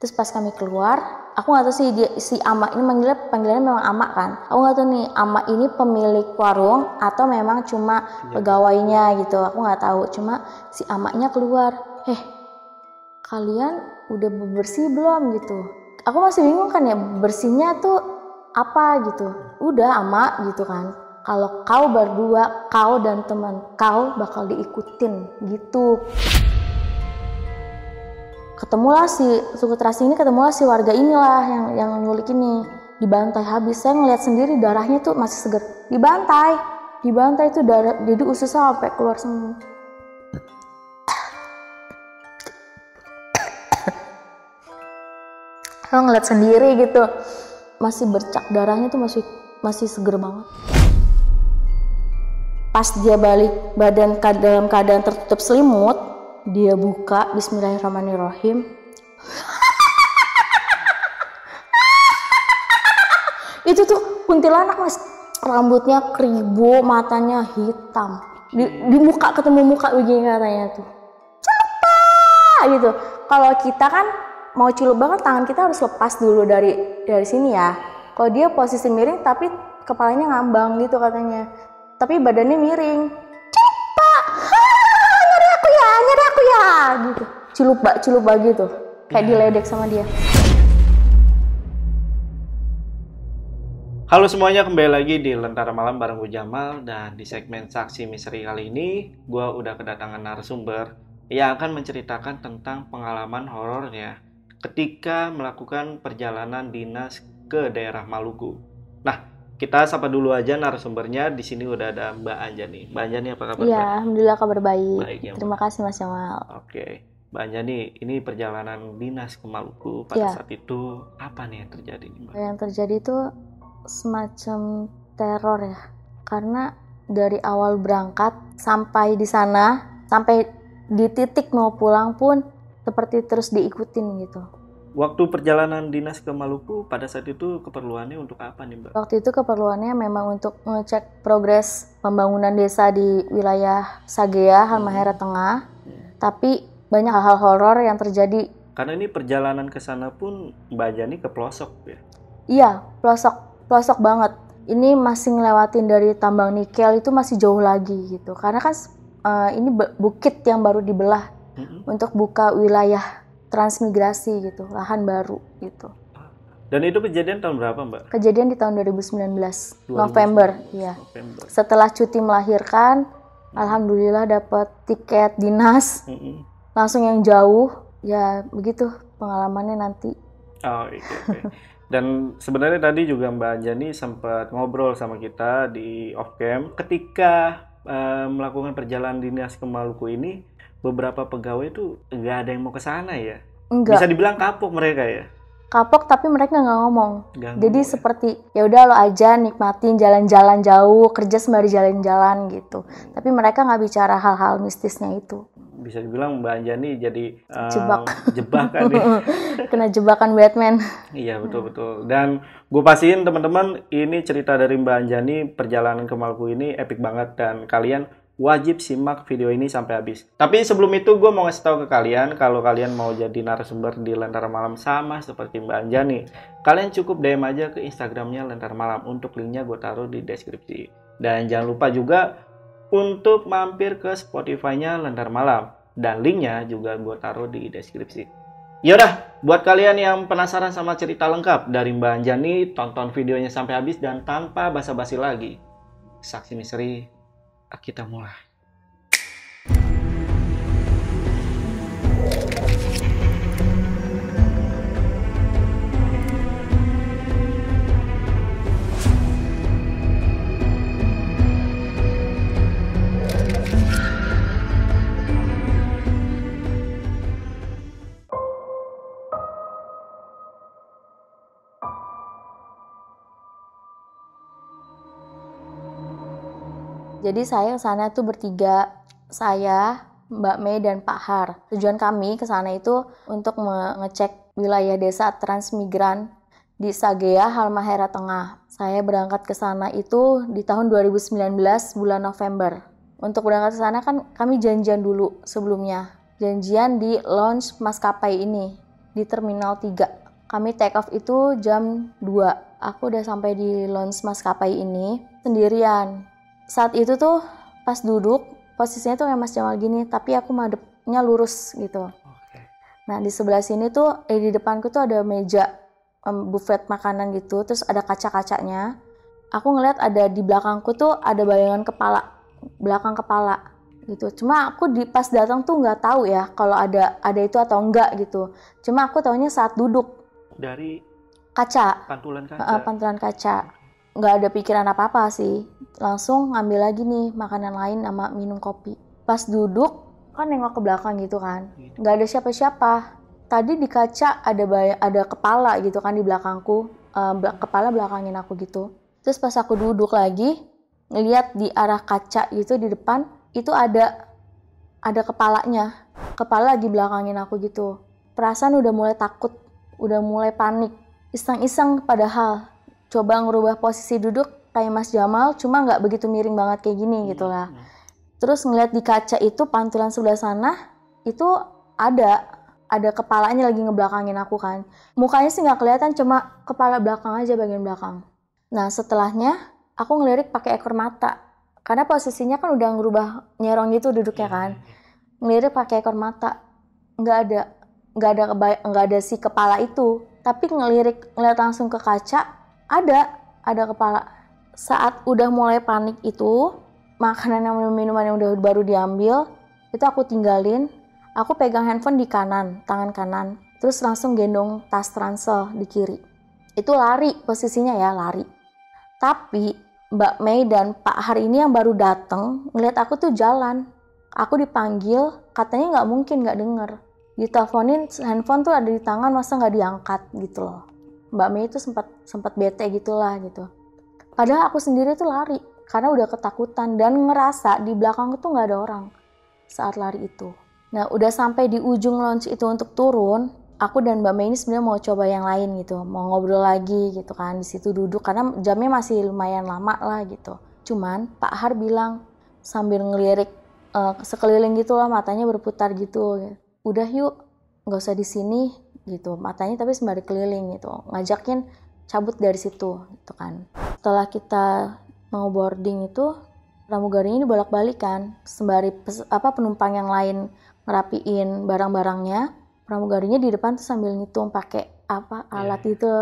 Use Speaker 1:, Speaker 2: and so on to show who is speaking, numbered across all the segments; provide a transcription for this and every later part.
Speaker 1: Terus pas kami keluar, aku nggak tahu sih dia, si Ama ini manggilnya panggilannya memang Ama kan. Aku nggak tahu nih Ama ini pemilik warung atau memang cuma iya. pegawainya gitu. Aku nggak tahu. Cuma si Amanya keluar. eh kalian udah bersih belum gitu? Aku masih bingung kan ya bersihnya tuh apa gitu. Udah Ama gitu kan. Kalau kau berdua, kau dan teman kau bakal diikutin gitu ketemulah si suku terasing ini ketemulah si warga inilah yang yang nyulik ini dibantai habis saya ngeliat sendiri darahnya tuh masih seger dibantai dibantai itu darah jadi ususnya sampai keluar semua Saya ngeliat sendiri gitu masih bercak darahnya tuh masih masih seger banget pas dia balik badan ke dalam keadaan tertutup selimut dia buka Bismillahirrahmanirrahim itu tuh kuntilanak mas rambutnya keribu matanya hitam di, di muka ketemu muka begini katanya tuh cepa gitu kalau kita kan mau culup banget tangan kita harus lepas dulu dari dari sini ya kalau dia posisi miring tapi kepalanya ngambang gitu katanya tapi badannya miring cepat gak ada aku ya gitu cilup bak cilup bak gitu kayak iya. diledek sama dia
Speaker 2: Halo semuanya, kembali lagi di Lentara Malam bareng gue Jamal dan di segmen Saksi Misteri kali ini gue udah kedatangan narasumber yang akan menceritakan tentang pengalaman horornya ketika melakukan perjalanan dinas ke daerah Maluku. Nah, kita sapa dulu aja narasumbernya. Di sini udah ada Mbak Anjani. Mbak Anjani apa kabar? Iya, alhamdulillah
Speaker 1: kabar baik. baik ya, Terima kasih Mas Jamal. Oke. Okay.
Speaker 2: Mbak Anjani, ini perjalanan dinas ke Maluku pada ya. saat itu apa nih yang terjadi Mbak?
Speaker 1: Nah, yang terjadi itu semacam teror ya. Karena dari awal berangkat sampai di sana, sampai di titik mau pulang pun seperti terus diikutin gitu.
Speaker 2: Waktu perjalanan dinas ke Maluku pada saat itu keperluannya untuk apa nih Mbak?
Speaker 1: Waktu itu keperluannya memang untuk ngecek progres pembangunan desa di wilayah Sagea, Halmahera hmm. Tengah. Hmm. Tapi banyak hal-hal horor yang terjadi.
Speaker 2: Karena ini perjalanan ke sana pun Mbak Jani ke pelosok ya?
Speaker 1: Iya, pelosok, pelosok banget. Ini masih ngelewatin dari tambang nikel itu masih jauh lagi gitu. Karena kan uh, ini bukit yang baru dibelah hmm. untuk buka wilayah transmigrasi gitu, lahan baru gitu.
Speaker 2: Dan itu kejadian tahun berapa, Mbak?
Speaker 1: Kejadian di tahun 2019, 2019. November, iya. November. Setelah cuti melahirkan, hmm. alhamdulillah dapat tiket dinas. Hmm. Langsung yang jauh, ya begitu pengalamannya nanti.
Speaker 2: Oh, Okay, iya, iya, okay. Iya. Dan sebenarnya tadi juga Mbak Anjani sempat ngobrol sama kita di off cam ketika uh, melakukan perjalanan dinas ke Maluku ini beberapa pegawai itu nggak ada yang mau ke sana ya? Enggak. Bisa dibilang kapok mereka ya?
Speaker 1: kapok tapi mereka nggak ngomong. Gak Jadi ngomong, ya? seperti ya udah lo aja nikmatin jalan-jalan jauh, kerja sembari jalan-jalan gitu. Tapi mereka nggak bicara hal-hal mistisnya itu.
Speaker 2: Bisa dibilang Mbak Anjani jadi um, jebak jebakan nih. Ya?
Speaker 1: Kena jebakan Batman.
Speaker 2: iya betul betul. Dan gue pastiin teman-teman ini cerita dari Mbak Anjani perjalanan ke Maluku ini epic banget dan kalian wajib simak video ini sampai habis. Tapi sebelum itu gue mau ngasih tahu ke kalian kalau kalian mau jadi narasumber di Lentera Malam sama seperti Mbak Anjani, Kalian cukup DM aja ke Instagramnya Lentera Malam untuk linknya gue taruh di deskripsi. Dan jangan lupa juga untuk mampir ke Spotify-nya Lentera Malam. Dan linknya juga gue taruh di deskripsi. Yaudah, buat kalian yang penasaran sama cerita lengkap dari Mbak Anjani, tonton videonya sampai habis dan tanpa basa-basi lagi. Saksi Misteri kita mulai
Speaker 1: Jadi saya ke sana itu bertiga, saya, Mbak Mei dan Pak Har. Tujuan kami ke sana itu untuk mengecek wilayah desa transmigran di Sagea, Halmahera Tengah. Saya berangkat ke sana itu di tahun 2019 bulan November. Untuk berangkat ke sana kan kami janjian dulu sebelumnya. Janjian di launch maskapai ini di Terminal 3. Kami take off itu jam 2. Aku udah sampai di launch maskapai ini sendirian saat itu tuh pas duduk posisinya tuh kayak Mas Jamal gini tapi aku madepnya lurus gitu okay. nah di sebelah sini tuh eh di depanku tuh ada meja um, buffet makanan gitu terus ada kaca-kacanya aku ngeliat ada di belakangku tuh ada bayangan kepala belakang kepala gitu cuma aku di pas datang tuh nggak tahu ya kalau ada ada itu atau enggak gitu cuma aku taunya saat duduk dari kaca
Speaker 2: pantulan kaca uh, pantulan
Speaker 1: kaca nggak ada pikiran apa-apa sih. Langsung ngambil lagi nih makanan lain sama minum kopi. Pas duduk, kan nengok ke belakang gitu kan. Gitu. Nggak ada siapa-siapa. Tadi di kaca ada ada kepala gitu kan di belakangku. Uh, eh, belak kepala belakangin aku gitu. Terus pas aku duduk lagi, ngeliat di arah kaca gitu di depan, itu ada ada kepalanya. Kepala lagi belakangin aku gitu. Perasaan udah mulai takut, udah mulai panik. Iseng-iseng padahal coba ngerubah posisi duduk kayak Mas Jamal cuma nggak begitu miring banget kayak gini hmm. gitu lah hmm. terus ngeliat di kaca itu pantulan sebelah sana itu ada ada kepalanya lagi ngebelakangin aku kan mukanya sih nggak kelihatan cuma kepala belakang aja bagian belakang nah setelahnya aku ngelirik pakai ekor mata karena posisinya kan udah ngerubah nyerong gitu duduknya hmm, kan hmm, ngelirik pakai ekor mata nggak ada nggak ada nggak ada si kepala itu tapi ngelirik ngeliat langsung ke kaca ada ada kepala saat udah mulai panik itu makanan yang minuman yang udah baru diambil itu aku tinggalin aku pegang handphone di kanan tangan kanan terus langsung gendong tas transel di kiri itu lari posisinya ya lari tapi Mbak Mei dan Pak hari ini yang baru datang ngeliat aku tuh jalan aku dipanggil katanya nggak mungkin nggak denger diteleponin handphone tuh ada di tangan masa nggak diangkat gitu loh Mbak Mei itu sempat sempat bete gitulah gitu padahal aku sendiri tuh lari karena udah ketakutan dan ngerasa di belakang tuh nggak ada orang saat lari itu nah udah sampai di ujung launch itu untuk turun aku dan Mbak Mei ini sebenarnya mau coba yang lain gitu, mau ngobrol lagi gitu kan di situ duduk karena jamnya masih lumayan lama lah gitu. Cuman Pak Har bilang sambil ngelirik uh, sekeliling gitu lah matanya berputar gitu, gitu. Udah yuk, nggak usah di sini gitu. Matanya tapi sembari keliling gitu. Ngajakin cabut dari situ gitu kan setelah kita mau boarding itu pramugarinya ini bolak-balik kan sembari pes, apa penumpang yang lain ngerapiin barang-barangnya pramugarinya di depan tuh sambil ngitung pakai apa iya. alat yeah. itu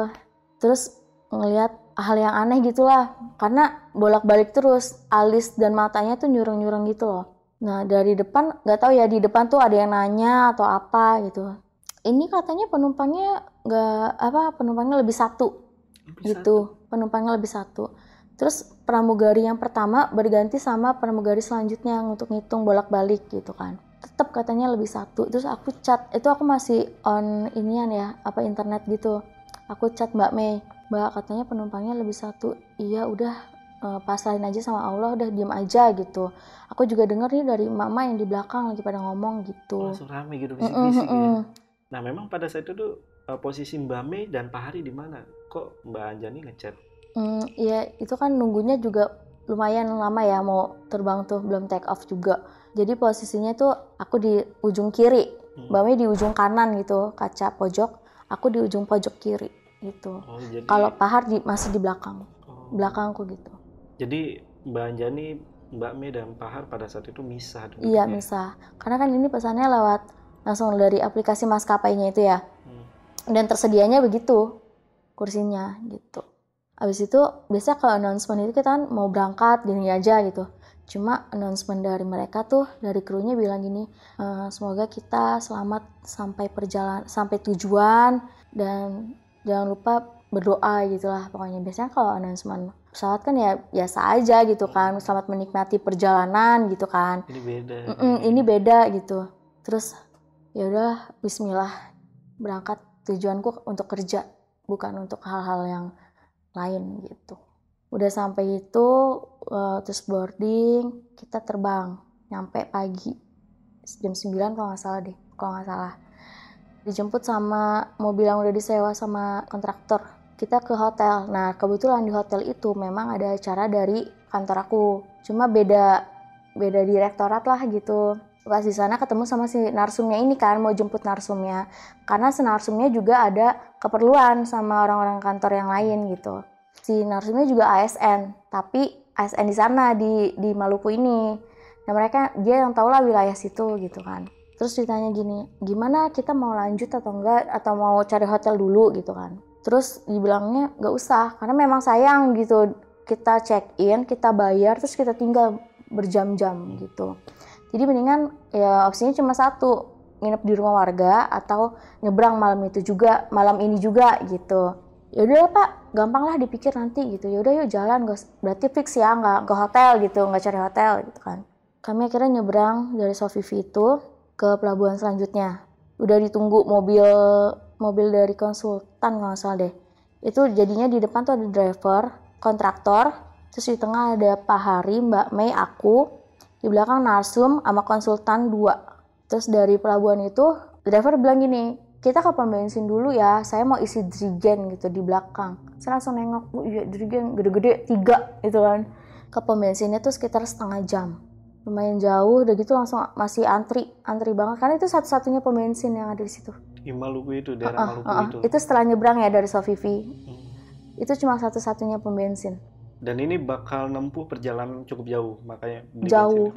Speaker 1: terus ngelihat hal yang aneh gitulah karena bolak-balik terus alis dan matanya tuh nyurung-nyurung gitu loh nah dari depan nggak tahu ya di depan tuh ada yang nanya atau apa gitu ini katanya penumpangnya nggak apa penumpangnya lebih satu lebih gitu satu. penumpangnya lebih satu terus pramugari yang pertama berganti sama pramugari selanjutnya untuk ngitung bolak-balik gitu kan tetap katanya lebih satu terus aku chat itu aku masih on inian ya apa internet gitu aku chat Mbak Mei Mbak katanya penumpangnya lebih satu iya udah eh, pasalin aja sama Allah udah diem aja gitu aku juga denger nih dari mama yang di belakang lagi pada ngomong gitu langsung
Speaker 2: rame gitu bisik-bisik ya nah memang pada saat itu tuh uh, posisi Mbak Mei dan Pak Hari di mana? Kok Mbak Anjani ngechat?
Speaker 1: Hmm, ya itu kan nunggunya juga lumayan lama ya mau terbang tuh belum take off juga. Jadi posisinya tuh aku di ujung kiri, hmm. Mbak Mei di ujung kanan gitu, kaca pojok, aku di ujung pojok kiri gitu. Oh, jadi... Kalau Pak Hari masih di belakang, oh. belakangku gitu.
Speaker 2: Jadi Mbak Anjani, Mbak Mei dan Pak Har pada saat itu misah. Iya ya? misah,
Speaker 1: karena kan ini pesannya lewat langsung dari aplikasi maskapainya itu ya dan tersedianya begitu kursinya gitu abis itu biasanya kalau announcement itu kita kan mau berangkat gini aja gitu cuma announcement dari mereka tuh dari krunya bilang gini e, semoga kita selamat sampai perjalanan sampai tujuan dan jangan lupa berdoa gitulah pokoknya biasanya kalau announcement pesawat kan ya biasa aja gitu kan selamat menikmati perjalanan gitu kan ini beda Mm-mm, ini beda gitu terus ya udah Bismillah berangkat tujuanku untuk kerja bukan untuk hal-hal yang lain gitu udah sampai itu uh, terus boarding kita terbang nyampe pagi jam 9 kalau nggak salah deh kalau nggak salah dijemput sama mobil yang udah disewa sama kontraktor kita ke hotel nah kebetulan di hotel itu memang ada acara dari kantor aku cuma beda beda direktorat lah gitu pas di sana ketemu sama si narsumnya ini kan mau jemput narsumnya karena si narsumnya juga ada keperluan sama orang-orang kantor yang lain gitu si narsumnya juga ASN tapi ASN di sana di di Maluku ini nah mereka dia yang tau lah wilayah situ gitu kan terus ditanya gini gimana kita mau lanjut atau enggak atau mau cari hotel dulu gitu kan terus dibilangnya nggak usah karena memang sayang gitu kita check in kita bayar terus kita tinggal berjam-jam gitu jadi mendingan ya opsinya cuma satu, nginep di rumah warga atau nyebrang malam itu juga, malam ini juga gitu. Ya udah Pak, gampang lah dipikir nanti gitu. Ya udah yuk jalan, gak, berarti fix ya nggak ke hotel gitu, nggak cari hotel gitu kan. Kami akhirnya nyebrang dari Sofifi itu ke pelabuhan selanjutnya. Udah ditunggu mobil mobil dari konsultan nggak salah deh. Itu jadinya di depan tuh ada driver, kontraktor, terus di tengah ada Pak Hari, Mbak Mei, aku, di belakang narsum sama konsultan dua terus dari pelabuhan itu driver bilang gini kita ke pom bensin dulu ya saya mau isi drigen gitu di belakang saya langsung nengok oh, iya drigen gede-gede tiga gitu kan ke pom bensinnya tuh sekitar setengah jam lumayan jauh udah gitu langsung masih antri antri banget karena itu satu-satunya pom bensin yang ada di situ
Speaker 2: di Maluku itu daerah uh, uh, Maluku uh, uh. itu itu
Speaker 1: setelah nyebrang ya dari Sofifi hmm. itu cuma satu-satunya pom bensin
Speaker 2: dan ini bakal nempuh perjalanan cukup jauh, makanya jauh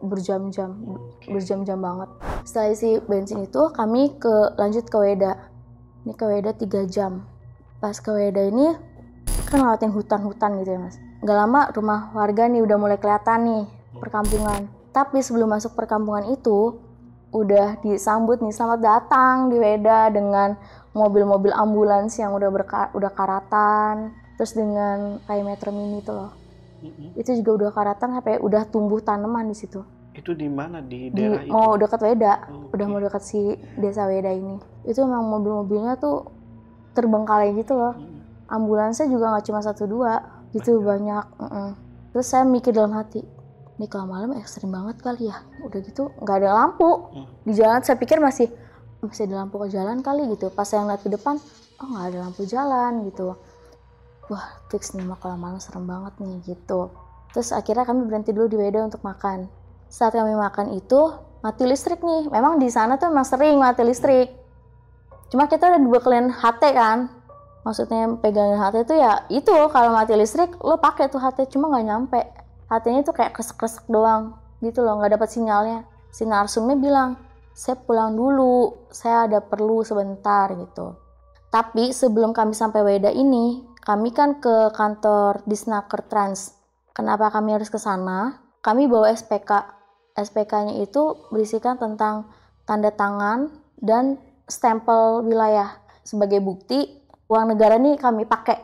Speaker 1: berjam-jam, okay. berjam-jam banget. Setelah isi bensin itu, kami ke lanjut ke Weda. Ini ke Weda 3 jam. Pas ke Weda ini kan ngeliatin hutan-hutan gitu ya mas. Gak lama rumah warga nih udah mulai kelihatan nih perkampungan. Tapi sebelum masuk perkampungan itu, udah disambut nih selamat datang di Weda dengan mobil-mobil ambulans yang udah berka udah karatan terus dengan kayak metro mini itu loh mm-hmm. itu juga udah karatan sampai udah tumbuh tanaman di situ
Speaker 2: itu di mana di daerah di, itu?
Speaker 1: mau dekat Weda oh, udah mau dekat si desa Weda ini itu memang mobil-mobilnya tuh terbengkalai gitu loh mm-hmm. ambulansnya juga nggak cuma satu dua gitu banyak, banyak. Mm -mm. terus saya mikir dalam hati ini kalau malam ekstrim banget kali ya udah gitu nggak ada lampu mm. di jalan saya pikir masih masih ada lampu ke jalan kali gitu pas saya ngeliat ke depan oh nggak ada lampu jalan gitu wah fix nih mah kalau malam serem banget nih gitu terus akhirnya kami berhenti dulu di Weda untuk makan saat kami makan itu mati listrik nih memang di sana tuh memang sering mati listrik cuma kita udah dibekelin HT kan maksudnya pegangan HT itu ya itu kalau mati listrik lo pakai tuh HT cuma nggak nyampe HT-nya tuh kayak kresek-kresek doang gitu loh nggak dapat sinyalnya si narsumnya bilang saya pulang dulu saya ada perlu sebentar gitu tapi sebelum kami sampai Weda ini kami kan ke kantor Disnaker Trans. Kenapa kami harus ke sana? Kami bawa SPK. SPK-nya itu berisikan tentang tanda tangan dan stempel wilayah sebagai bukti uang negara nih kami pakai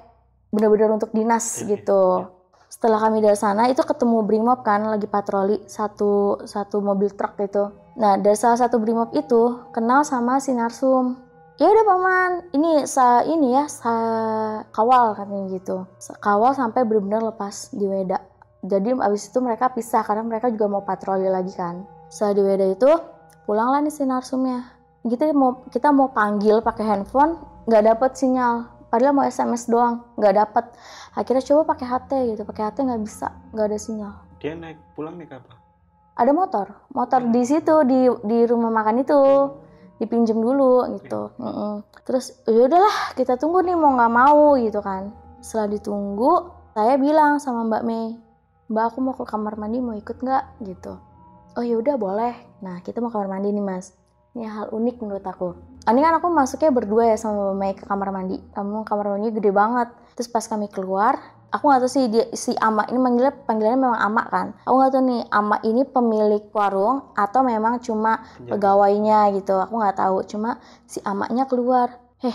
Speaker 1: benar-benar untuk dinas iya, iya, gitu. Iya. Setelah kami dari sana itu ketemu Brimob kan lagi patroli satu satu mobil truk gitu. Nah, dari salah satu Brimob itu kenal sama si Narsum ya udah paman ini sa ini ya sa kawal katanya gitu kawal sampai benar-benar lepas di Weda jadi abis itu mereka pisah karena mereka juga mau patroli lagi kan setelah di Weda itu pulanglah nih si narsumnya kita mau kita mau panggil pakai handphone nggak dapet sinyal padahal mau SMS doang nggak dapet akhirnya coba pakai HT gitu pakai HT nggak bisa nggak ada sinyal
Speaker 2: dia naik pulang nih apa
Speaker 1: ada motor motor di situ di di rumah makan itu dipinjem dulu gitu mm -mm. terus yaudahlah kita tunggu nih mau nggak mau gitu kan setelah ditunggu saya bilang sama Mbak Mei Mbak aku mau ke kamar mandi mau ikut nggak gitu oh yaudah boleh nah kita mau ke kamar mandi nih mas ini hal unik menurut aku ini kan aku masuknya berdua ya sama Mbak Mei ke kamar mandi kamu kamar mandinya gede banget terus pas kami keluar aku nggak tahu sih dia, si Ama ini manggilnya panggilannya memang Ama kan aku nggak tahu nih Ama ini pemilik warung atau memang cuma ya. pegawainya gitu aku nggak tahu cuma si Amanya keluar heh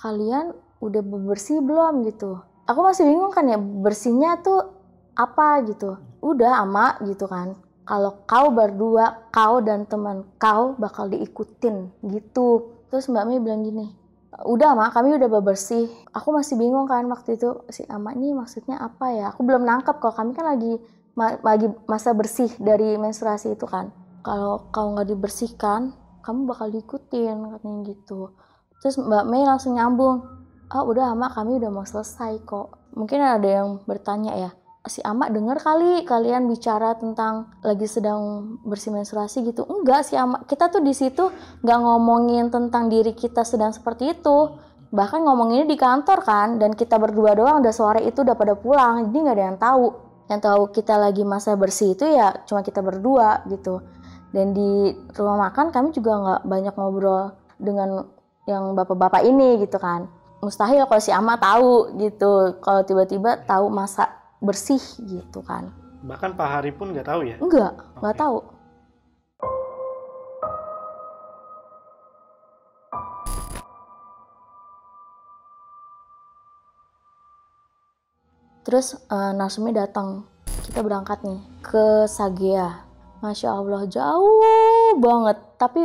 Speaker 1: kalian udah bersih belum gitu aku masih bingung kan ya bersihnya tuh apa gitu udah Ama gitu kan kalau kau berdua kau dan teman kau bakal diikutin gitu terus Mbak Mei bilang gini udah mak kami udah bebersih aku masih bingung kan waktu itu si ama ini maksudnya apa ya aku belum nangkep kok kami kan lagi ma lagi masa bersih dari menstruasi itu kan kalau kau nggak dibersihkan kamu bakal diikutin katanya gitu terus mbak Mei langsung nyambung ah oh, udah ama kami udah mau selesai kok mungkin ada yang bertanya ya si Ama denger kali kalian bicara tentang lagi sedang bersih menstruasi gitu. Enggak si Ama, kita tuh di situ nggak ngomongin tentang diri kita sedang seperti itu. Bahkan ngomonginnya di kantor kan dan kita berdua doang udah sore itu udah pada pulang. Jadi nggak ada yang tahu. Yang tahu kita lagi masa bersih itu ya cuma kita berdua gitu. Dan di rumah makan kami juga nggak banyak ngobrol dengan yang bapak-bapak ini gitu kan mustahil kalau si ama tahu gitu kalau tiba-tiba tahu masa bersih gitu kan.
Speaker 2: Bahkan Pak Hari pun nggak tahu ya? Nggak,
Speaker 1: nggak okay. tahu. Terus uh, Nasumi datang, kita berangkat nih ke Sagea. Masya Allah jauh banget, tapi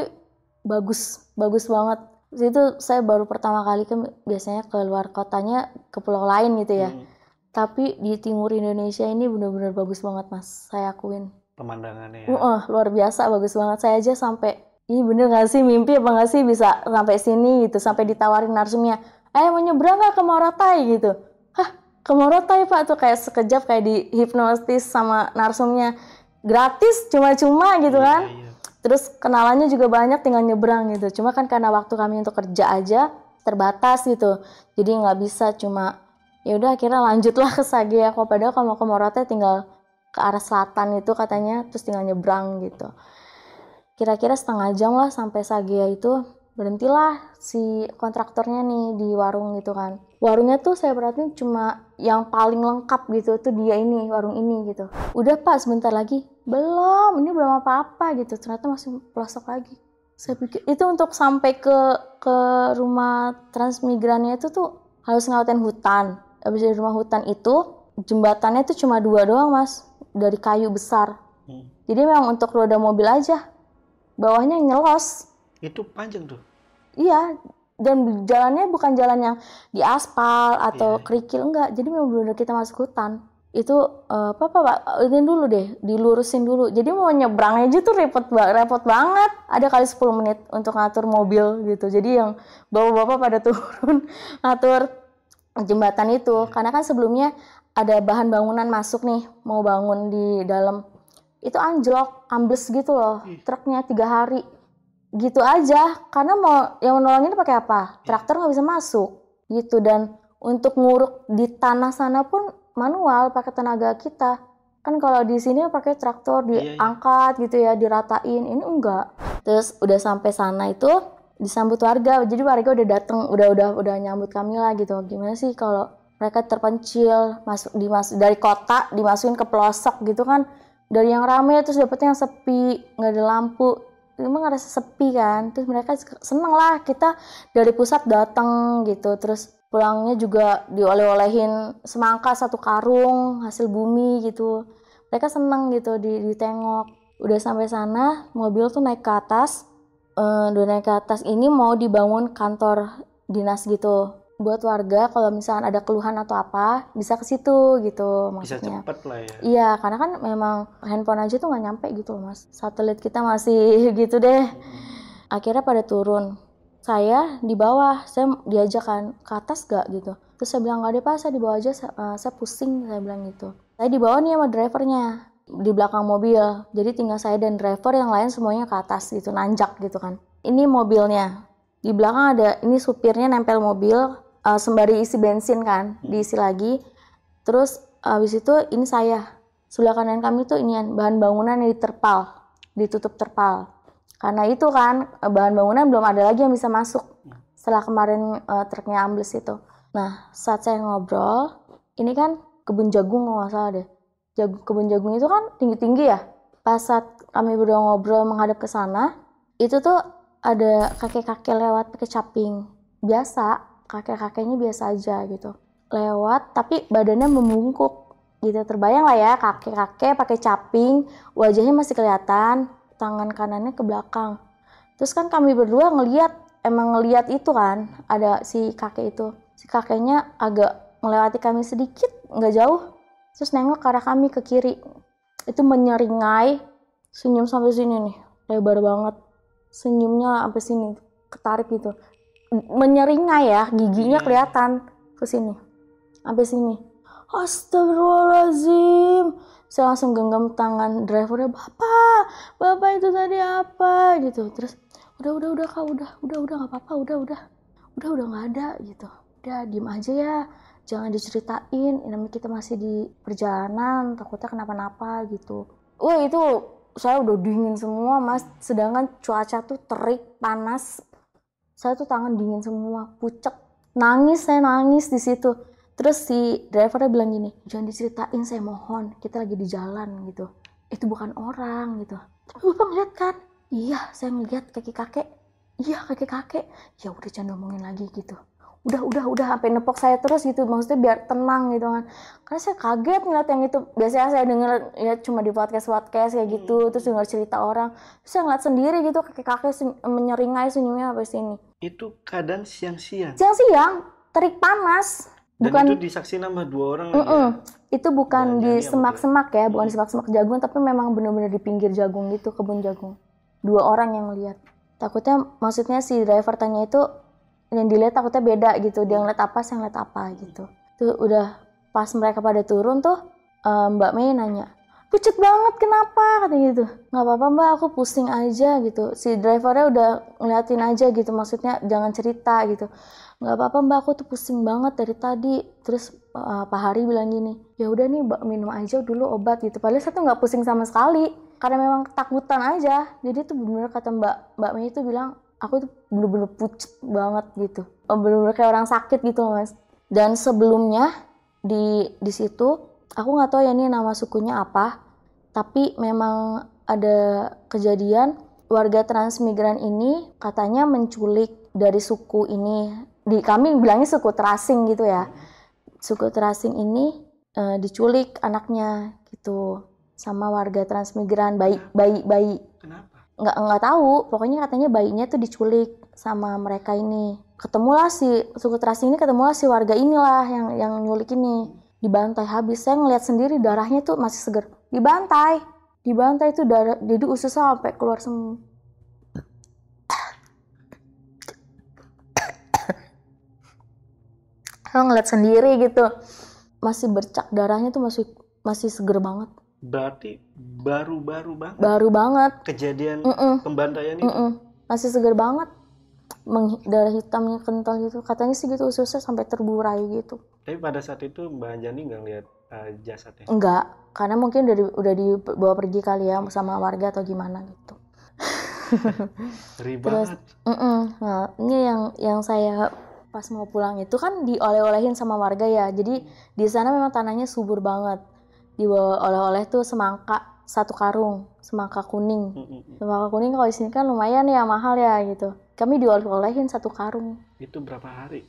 Speaker 1: bagus, bagus banget. Itu saya baru pertama kali ke biasanya keluar kotanya ke pulau lain gitu ya. Hmm tapi di timur Indonesia ini benar-benar bagus banget mas saya akuin pemandangannya ya. uh, luar biasa bagus banget saya aja sampai ini bener gak sih mimpi apa gak sih bisa sampai sini gitu sampai ditawarin narsumnya eh mau nyebrang gak ke Morotai gitu hah ke Morotai pak tuh kayak sekejap kayak di hipnotis sama narsumnya gratis cuma-cuma gitu iya, kan iya. terus kenalannya juga banyak tinggal nyebrang gitu cuma kan karena waktu kami untuk kerja aja terbatas gitu jadi nggak bisa cuma ya udah akhirnya lanjutlah ke kok padahal kalau ke Morotai tinggal ke arah selatan itu katanya terus tinggal nyebrang gitu kira-kira setengah jam lah sampai Sage itu berhentilah si kontraktornya nih di warung gitu kan warungnya tuh saya perhatiin cuma yang paling lengkap gitu itu dia ini warung ini gitu udah pak sebentar lagi belum ini belum apa-apa gitu ternyata masih pelosok lagi saya pikir itu untuk sampai ke ke rumah transmigrannya itu tuh harus ngelautin hutan habis dari rumah hutan itu jembatannya itu cuma dua doang mas dari kayu besar hmm. jadi memang untuk roda mobil aja bawahnya nyelos
Speaker 2: itu panjang tuh
Speaker 1: iya dan jalannya bukan jalan yang di aspal atau yeah. kerikil enggak jadi memang benar kita masuk hutan itu uh, apa pak ini dulu deh dilurusin dulu jadi mau nyebrang aja tuh repot repot banget ada kali 10 menit untuk ngatur mobil gitu jadi yang bapak-bapak pada turun ngatur jembatan itu hmm. karena kan sebelumnya ada bahan bangunan masuk nih mau bangun di dalam itu anjlok ambles gitu loh truknya tiga hari gitu aja karena mau yang menolong ini pakai apa iya. traktor nggak bisa masuk gitu dan untuk nguruk di tanah sana pun manual pakai tenaga kita kan kalau di sini pakai traktor iya, diangkat gitu ya diratain ini enggak terus udah sampai sana itu disambut warga jadi warga udah datang udah udah udah nyambut kami lah gitu gimana sih kalau mereka terpencil masuk dimas dari kota dimasukin ke pelosok gitu kan dari yang ramai terus dapetnya yang sepi nggak ada lampu emang ngerasa sepi kan terus mereka seneng lah kita dari pusat datang gitu terus pulangnya juga dioleh-olehin semangka satu karung hasil bumi gitu mereka seneng gitu di ditengok udah sampai sana mobil tuh naik ke atas uh, eh, naik ke atas ini mau dibangun kantor dinas gitu buat warga kalau misalnya ada keluhan atau apa bisa ke situ gitu maksudnya. Bisa cepet lah ya. Iya karena kan memang handphone aja tuh nggak nyampe gitu mas. Satelit kita masih gitu deh. Akhirnya pada turun. Saya di bawah, saya diajak kan ke atas gak gitu. Terus saya bilang nggak ada pak, saya di bawah aja, saya, eh, saya pusing, saya bilang gitu. Saya di bawah nih sama drivernya di belakang mobil. Jadi tinggal saya dan driver yang lain semuanya ke atas gitu, nanjak gitu kan. Ini mobilnya. Di belakang ada ini supirnya nempel mobil uh, sembari isi bensin kan, diisi lagi. Terus habis itu ini saya. Sebelah kanan kami tuh ini bahan bangunan yang diterpal, ditutup terpal. Karena itu kan eh, bahan bangunan belum ada lagi yang bisa masuk setelah kemarin uh, truknya ambles itu. Nah, saat saya ngobrol, ini kan kebun jagung nggak salah deh jagung, kebun jagung itu kan tinggi-tinggi ya. Pas saat kami berdua ngobrol menghadap ke sana, itu tuh ada kakek-kakek lewat pakai caping. Biasa, kakek-kakeknya biasa aja gitu. Lewat tapi badannya membungkuk gitu. Terbayang lah ya kakek-kakek pakai caping, wajahnya masih kelihatan, tangan kanannya ke belakang. Terus kan kami berdua ngeliat, emang ngeliat itu kan, ada si kakek itu. Si kakeknya agak melewati kami sedikit, nggak jauh, terus nengok ke arah kami ke kiri itu menyeringai senyum sampai sini nih lebar banget senyumnya sampai sini ketarik gitu menyeringai ya giginya iya. kelihatan ke sini sampai sini Astagfirullahaladzim saya langsung genggam tangan drivernya bapak bapak itu tadi apa gitu terus udah udah udah kak udah udah udah nggak apa-apa udah udah udah udah nggak ada gitu udah diem aja ya jangan diceritain namanya kita masih di perjalanan takutnya kenapa-napa gitu wah itu saya udah dingin semua mas sedangkan cuaca tuh terik panas saya tuh tangan dingin semua pucet nangis saya nangis di situ terus si drivernya bilang gini jangan diceritain saya mohon kita lagi di jalan gitu itu bukan orang gitu tapi ngeliat kan iya saya ngeliat kaki kakek iya kaki kakek ya udah jangan ngomongin lagi gitu udah udah udah sampai nepok saya terus gitu maksudnya biar tenang gitu kan karena saya kaget ngeliat yang itu biasanya saya denger ya cuma di podcast podcast kayak gitu hmm. terus dengar cerita orang terus saya ngeliat sendiri gitu kakek kakek menyeringai senyumnya sampai sini
Speaker 2: itu kadang siang-siang
Speaker 1: siang-siang terik panas dan bukan itu
Speaker 2: disaksi nama dua orang mm -mm. Ya?
Speaker 1: itu bukan nah, di semak-semak ya bukan di semak-semak jagung tapi memang benar-benar di pinggir jagung gitu kebun jagung dua orang yang ngeliat takutnya maksudnya si driver tanya itu yang dilihat takutnya beda gitu dia ngeliat apa saya ngeliat apa gitu tuh udah pas mereka pada turun tuh eh, Mbak Mei nanya pucet banget kenapa kata gitu nggak apa-apa mbak aku pusing aja gitu si drivernya udah ngeliatin aja gitu maksudnya jangan cerita gitu nggak apa-apa mbak aku tuh pusing banget dari tadi terus uh, Pak Hari bilang gini ya udah nih mbak minum aja dulu obat gitu padahal saya tuh nggak pusing sama sekali karena memang ketakutan aja jadi tuh bener, -bener kata mbak mbak Mei itu bilang aku tuh bener-bener pucet banget gitu oh, bener-bener kayak orang sakit gitu mas dan sebelumnya di di situ aku nggak tahu ya ini nama sukunya apa tapi memang ada kejadian warga transmigran ini katanya menculik dari suku ini di kami bilangnya suku terasing gitu ya suku terasing ini e, diculik anaknya gitu sama warga transmigran bayi bayi bayi nggak nggak tahu pokoknya katanya bayinya tuh diculik sama mereka ini ketemu lah si suku terasi ini ketemu lah si warga inilah yang yang nyulik ini dibantai habis saya ngeliat sendiri darahnya tuh masih seger dibantai dibantai tuh darah jadi usus sampai keluar semua saya ngeliat sendiri gitu masih bercak darahnya tuh masih masih seger banget
Speaker 2: Berarti baru-baru
Speaker 1: banget. Baru banget.
Speaker 2: Kejadian mm -mm. pembantaian itu. Mm -mm.
Speaker 1: Masih segar banget. Meng darah hitamnya kental gitu. Katanya sih gitu ususnya sampai terburai gitu.
Speaker 2: Tapi pada saat itu Mbak Jani nggak lihat uh, eh, jasadnya? Enggak,
Speaker 1: karena mungkin udah udah dibawa pergi kali ya sama warga atau gimana gitu.
Speaker 2: Ribet. Terus,
Speaker 1: mm -mm, nah, ini yang yang saya pas mau pulang itu kan dioleh-olehin sama warga ya. Jadi di sana memang tanahnya subur banget dibawa oleh-oleh tuh semangka satu karung semangka kuning mm, mm, mm. semangka kuning kalau di sini kan lumayan ya mahal ya gitu kami dioleh-olehin satu karung
Speaker 2: itu berapa hari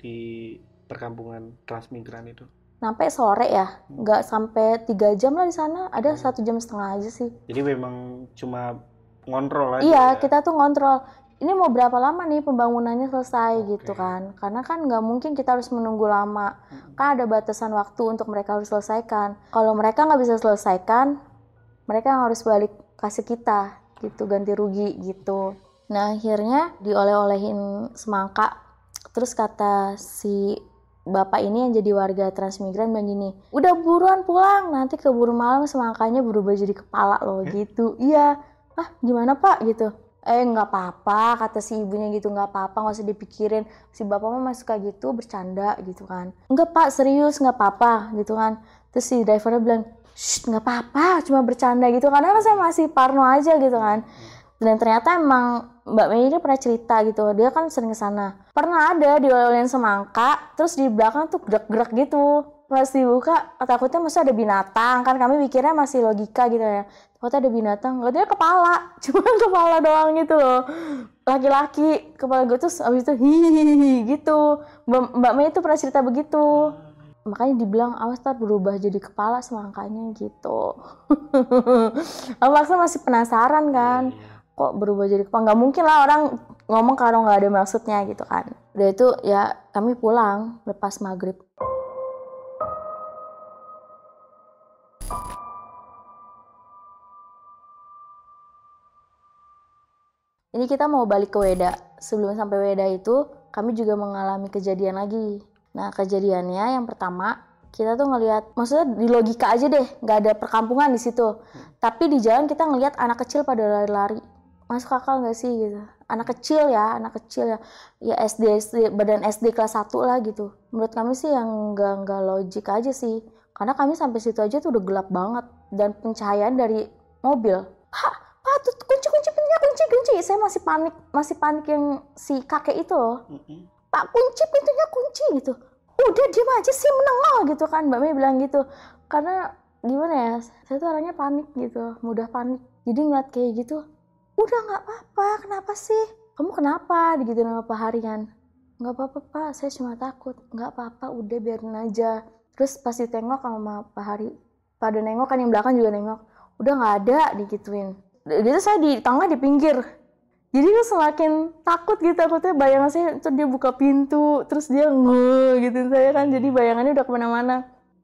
Speaker 2: di perkampungan transmigran itu
Speaker 1: sampai sore ya hmm. nggak sampai tiga jam lah di sana ada hmm. satu jam setengah aja sih
Speaker 2: jadi memang cuma ngontrol aja iya ya?
Speaker 1: kita tuh ngontrol ini mau berapa lama nih pembangunannya selesai okay. gitu kan karena kan nggak mungkin kita harus menunggu lama kan ada batasan waktu untuk mereka harus selesaikan kalau mereka nggak bisa selesaikan mereka harus balik kasih kita gitu ganti rugi gitu nah akhirnya dioleh-olehin semangka terus kata si bapak ini yang jadi warga transmigran bilang gini udah buruan pulang nanti keburu malam semangkanya berubah jadi kepala loh eh. gitu iya ah gimana pak gitu eh nggak apa-apa kata si ibunya gitu nggak apa-apa nggak usah dipikirin si bapak mah masuk kayak gitu bercanda gitu kan nggak pak serius nggak apa-apa gitu kan terus si drivernya bilang nggak apa-apa cuma bercanda gitu karena kan saya masih parno aja gitu kan dan ternyata emang Mbak Mei ini pernah cerita gitu dia kan sering kesana pernah ada di oleh semangka terus di belakang tuh gerak-gerak gitu pas dibuka takutnya masih ada binatang kan kami pikirnya masih logika gitu ya takutnya ada binatang katanya kepala cuma kepala doang gitu loh laki-laki kepala gue terus abis itu hihihi gitu mbak, mbak Mei itu pernah cerita begitu makanya dibilang awas ah, tar berubah jadi kepala semangkanya gitu aku masih penasaran kan iya, iya. kok berubah jadi kepala nggak mungkin lah orang ngomong kalau nggak ada maksudnya gitu kan udah itu ya kami pulang lepas maghrib Ini kita mau balik ke Weda. Sebelum sampai Weda itu, kami juga mengalami kejadian lagi. Nah, kejadiannya yang pertama, kita tuh ngelihat, maksudnya di logika aja deh, nggak ada perkampungan di situ. Tapi di jalan kita ngelihat anak kecil pada lari-lari. Masuk akal nggak sih gitu? Anak kecil ya, anak kecil ya, ya SD, SD badan SD kelas 1 lah gitu. Menurut kami sih yang nggak nggak logik aja sih, karena kami sampai situ aja tuh udah gelap banget dan pencahayaan dari mobil. Pak, patut kunci kunci kunci saya masih panik masih panik yang si kakek itu mm -hmm. pak kunci pintunya kunci gitu udah diem aja sih menengah gitu kan mbak Mei bilang gitu karena gimana ya saya tuh orangnya panik gitu mudah panik jadi ngeliat kayak gitu udah nggak apa-apa kenapa sih kamu kenapa gitu nama Pak Harian nggak apa-apa pak saya cuma takut nggak apa-apa udah biarin aja terus pasti tengok sama Pak Hari pada nengok kan yang belakang juga nengok udah nggak ada digituin gitu saya di tangga di pinggir jadi gue semakin takut gitu takutnya bayangan saya tuh dia buka pintu terus dia nge gitu saya kan jadi bayangannya udah kemana-mana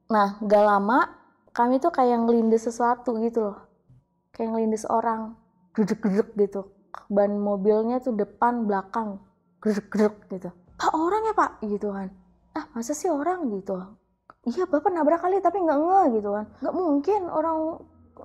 Speaker 1: nah gak lama kami tuh kayak ngelindes sesuatu gitu loh kayak ngelindes orang gedek-gedek gitu ban mobilnya tuh depan belakang gedek-gedek gitu pak orang ya pak gitu kan ah masa sih orang gitu iya bapak nabrak kali tapi nggak nge gitu kan nggak mungkin orang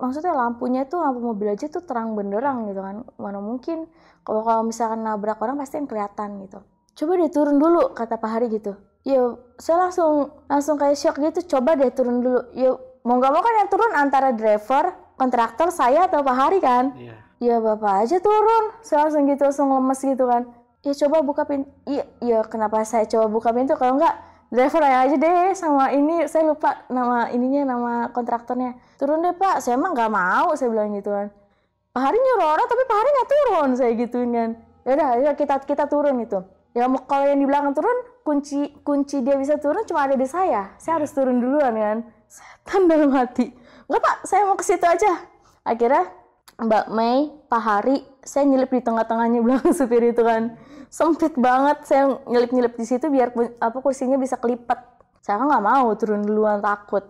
Speaker 1: maksudnya lampunya tuh lampu mobil aja tuh terang benderang gitu kan mana mungkin kalau kalau misalkan nabrak orang pasti yang kelihatan gitu coba dia turun dulu kata Pak Hari gitu ya saya langsung langsung kayak shock gitu coba dia turun dulu ya mau nggak mau kan yang turun antara driver kontraktor saya atau Pak Hari kan yeah. ya bapak aja turun saya langsung gitu langsung lemes gitu kan ya coba buka pintu ya, ya kenapa saya coba buka pintu kalau nggak driver aja deh sama ini saya lupa nama ininya nama kontraktornya turun deh pak saya emang nggak mau saya bilang gitu kan Pak Hari nyuruh orang tapi Pak Hari nggak turun saya gituin kan ya udah ya kita kita turun gitu ya kalau yang di belakang turun kunci kunci dia bisa turun cuma ada di saya saya harus iya. turun duluan kan setan dalam hati nggak pak saya mau ke situ aja akhirnya Mbak Mei Pak Hari saya nyelip di tengah-tengahnya belakang supir itu kan sempit banget saya nyelip-nyelip di situ biar apa kursinya bisa kelipat saya kan nggak mau turun duluan takut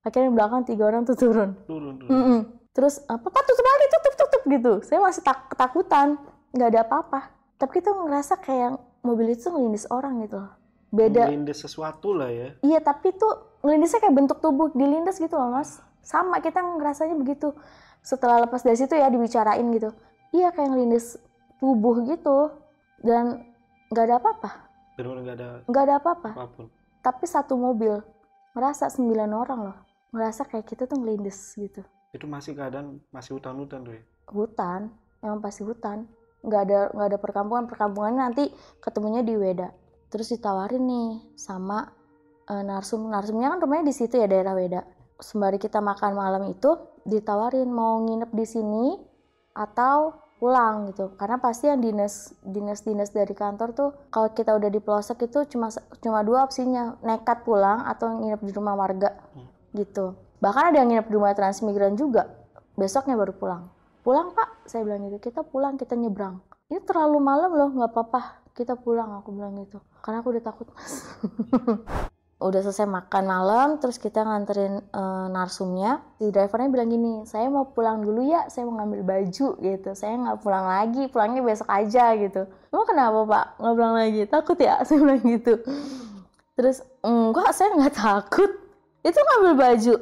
Speaker 1: akhirnya belakang tiga orang tuh turun turun, turun. terus apa pak tutup lagi tutup tutup gitu saya masih tak ketakutan nggak ada apa-apa tapi kita ngerasa kayak mobil itu ngelindes orang gitu loh beda
Speaker 2: ngelindes sesuatu lah ya
Speaker 1: iya tapi tuh ngelindesnya kayak bentuk tubuh dilindes gitu loh mas sama kita ngerasanya begitu setelah lepas dari situ ya dibicarain gitu iya kayak ngelindes tubuh gitu dan nggak ada apa-apa benar nggak ada nggak ada apa-apa apapun. tapi satu mobil merasa sembilan orang loh merasa kayak kita tuh ngelindes gitu
Speaker 2: itu masih keadaan masih hutan-hutan tuh ya
Speaker 1: hutan emang pasti hutan nggak ada nggak ada perkampungan perkampungannya nanti ketemunya di Weda terus ditawarin nih sama e, narsum narsumnya kan rumahnya di situ ya daerah Weda sembari kita makan malam itu ditawarin mau nginep di sini atau pulang gitu karena pasti yang dinas dinas dinas dari kantor tuh kalau kita udah di pelosok itu cuma cuma dua opsinya nekat pulang atau nginep di rumah warga hmm. gitu bahkan ada yang nginep di rumah transmigran juga besoknya baru pulang pulang pak saya bilang gitu kita pulang kita nyebrang ini terlalu malam loh nggak apa-apa kita pulang aku bilang gitu karena aku udah takut mas udah selesai makan malam terus kita nganterin e, narsumnya si drivernya bilang gini saya mau pulang dulu ya saya mau ngambil baju gitu saya nggak pulang lagi pulangnya besok aja gitu mau kenapa pak nggak pulang lagi takut ya saya bilang gitu terus enggak saya nggak takut itu ngambil baju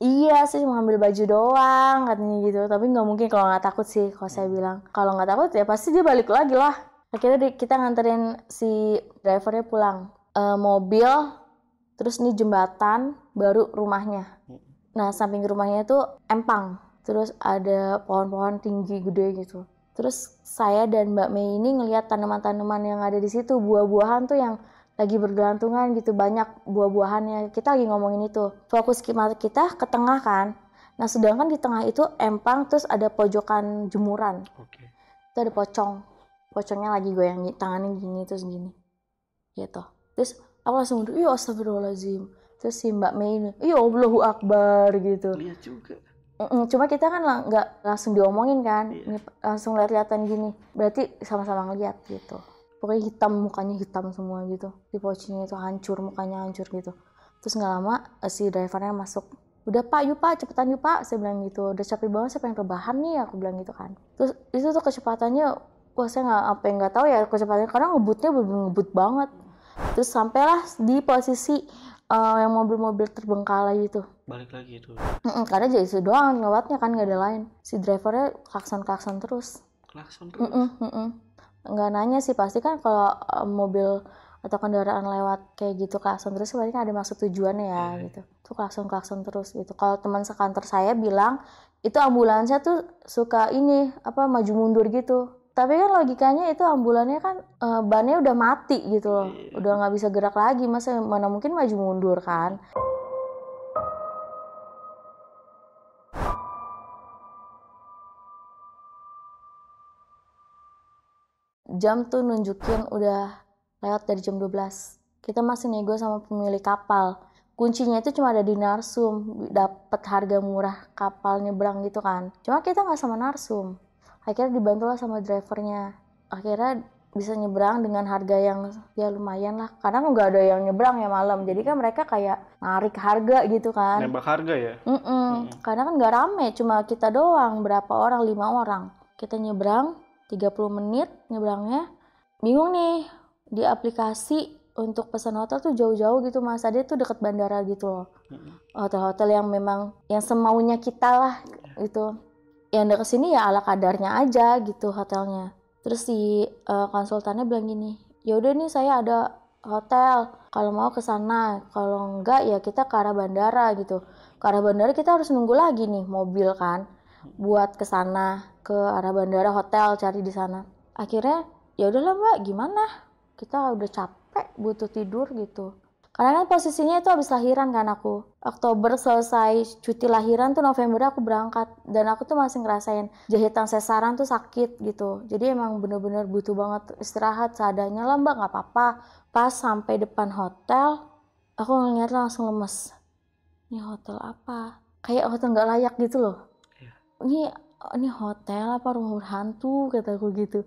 Speaker 1: iya sih cuma ngambil baju doang katanya gitu tapi nggak mungkin kalau nggak takut sih kalau saya bilang kalau nggak takut ya pasti dia balik lagi lah akhirnya kita nganterin si drivernya pulang uh, mobil terus ini jembatan baru rumahnya nah samping rumahnya itu empang terus ada pohon-pohon tinggi gede gitu terus saya dan Mbak Mei ini ngelihat tanaman-tanaman yang ada di situ buah-buahan tuh yang lagi bergelantungan gitu banyak buah-buahannya kita lagi ngomongin itu fokus kita ke tengah kan nah sedangkan di tengah itu empang terus ada pojokan jemuran okay. itu ada pocong pocongnya lagi goyang tangannya gini terus gini gitu terus aku langsung iya astagfirullahaladzim terus si mbak Mei ini iya Allahu Akbar gitu iya juga cuma kita kan nggak langsung diomongin kan iya. langsung lihat-lihatan gini berarti sama-sama ngeliat gitu pokoknya hitam mukanya hitam semua gitu di pocinya itu hancur mukanya hancur gitu terus nggak lama eh, si drivernya masuk udah pak yuk pak cepetan yuk pak saya bilang gitu udah capek banget saya pengen rebahan nih aku bilang gitu kan terus itu tuh kecepatannya wah saya nggak apa yang nggak tahu ya kecepatannya karena ngebutnya ngebut banget terus sampailah di posisi uh, yang mobil-mobil terbengkalai itu balik lagi itu mm -mm, karena jadi itu doang lewatnya kan nggak ada lain si drivernya klakson klakson terus klakson terus mm -mm, mm -mm. nggak nanya sih pasti kan kalau uh, mobil atau kendaraan lewat kayak gitu klakson terus kan ada maksud tujuannya ya yeah. gitu tuh klakson klakson terus gitu kalau teman sekantor saya bilang itu ambulansnya tuh suka ini apa maju mundur gitu tapi kan logikanya itu ambulannya kan uh, bannya udah mati gitu loh iya. udah nggak bisa gerak lagi masa mana mungkin maju mundur kan jam tuh nunjukin udah lewat dari jam 12 kita masih nego sama pemilik kapal kuncinya itu cuma ada di narsum dapat harga murah kapal nyebrang gitu kan cuma kita nggak sama narsum akhirnya dibantulah sama drivernya akhirnya bisa nyebrang dengan harga yang ya lumayan lah karena nggak ada yang nyebrang ya malam jadi kan mereka kayak narik harga gitu kan nembak harga ya mm -mm. Mm -mm. karena kan nggak rame cuma kita doang berapa orang lima orang kita nyebrang 30 menit nyebrangnya bingung nih di aplikasi untuk pesan hotel tuh jauh-jauh gitu mas ada tuh deket bandara gitu loh hotel-hotel yang memang yang semaunya kita lah iya. gitu yang dekat sini ya ala kadarnya aja gitu hotelnya terus si uh, konsultannya bilang gini ya udah nih saya ada hotel kalau mau ke sana kalau enggak ya kita ke arah bandara gitu ke arah bandara kita harus nunggu lagi nih mobil kan buat ke sana ke arah bandara hotel cari di sana akhirnya ya udahlah mbak gimana kita udah capek butuh tidur gitu karena kan posisinya itu habis lahiran kan aku. Oktober selesai cuti lahiran tuh November aku berangkat. Dan aku tuh masih ngerasain jahitan sesaran tuh sakit gitu. Jadi emang bener-bener butuh banget istirahat seadanya lah mbak nggak apa-apa. Pas sampai depan hotel, aku ngeliat langsung lemes. Ini hotel apa? Kayak hotel gak layak gitu loh. Iya. Ini ini hotel apa rumah berhantu kataku gitu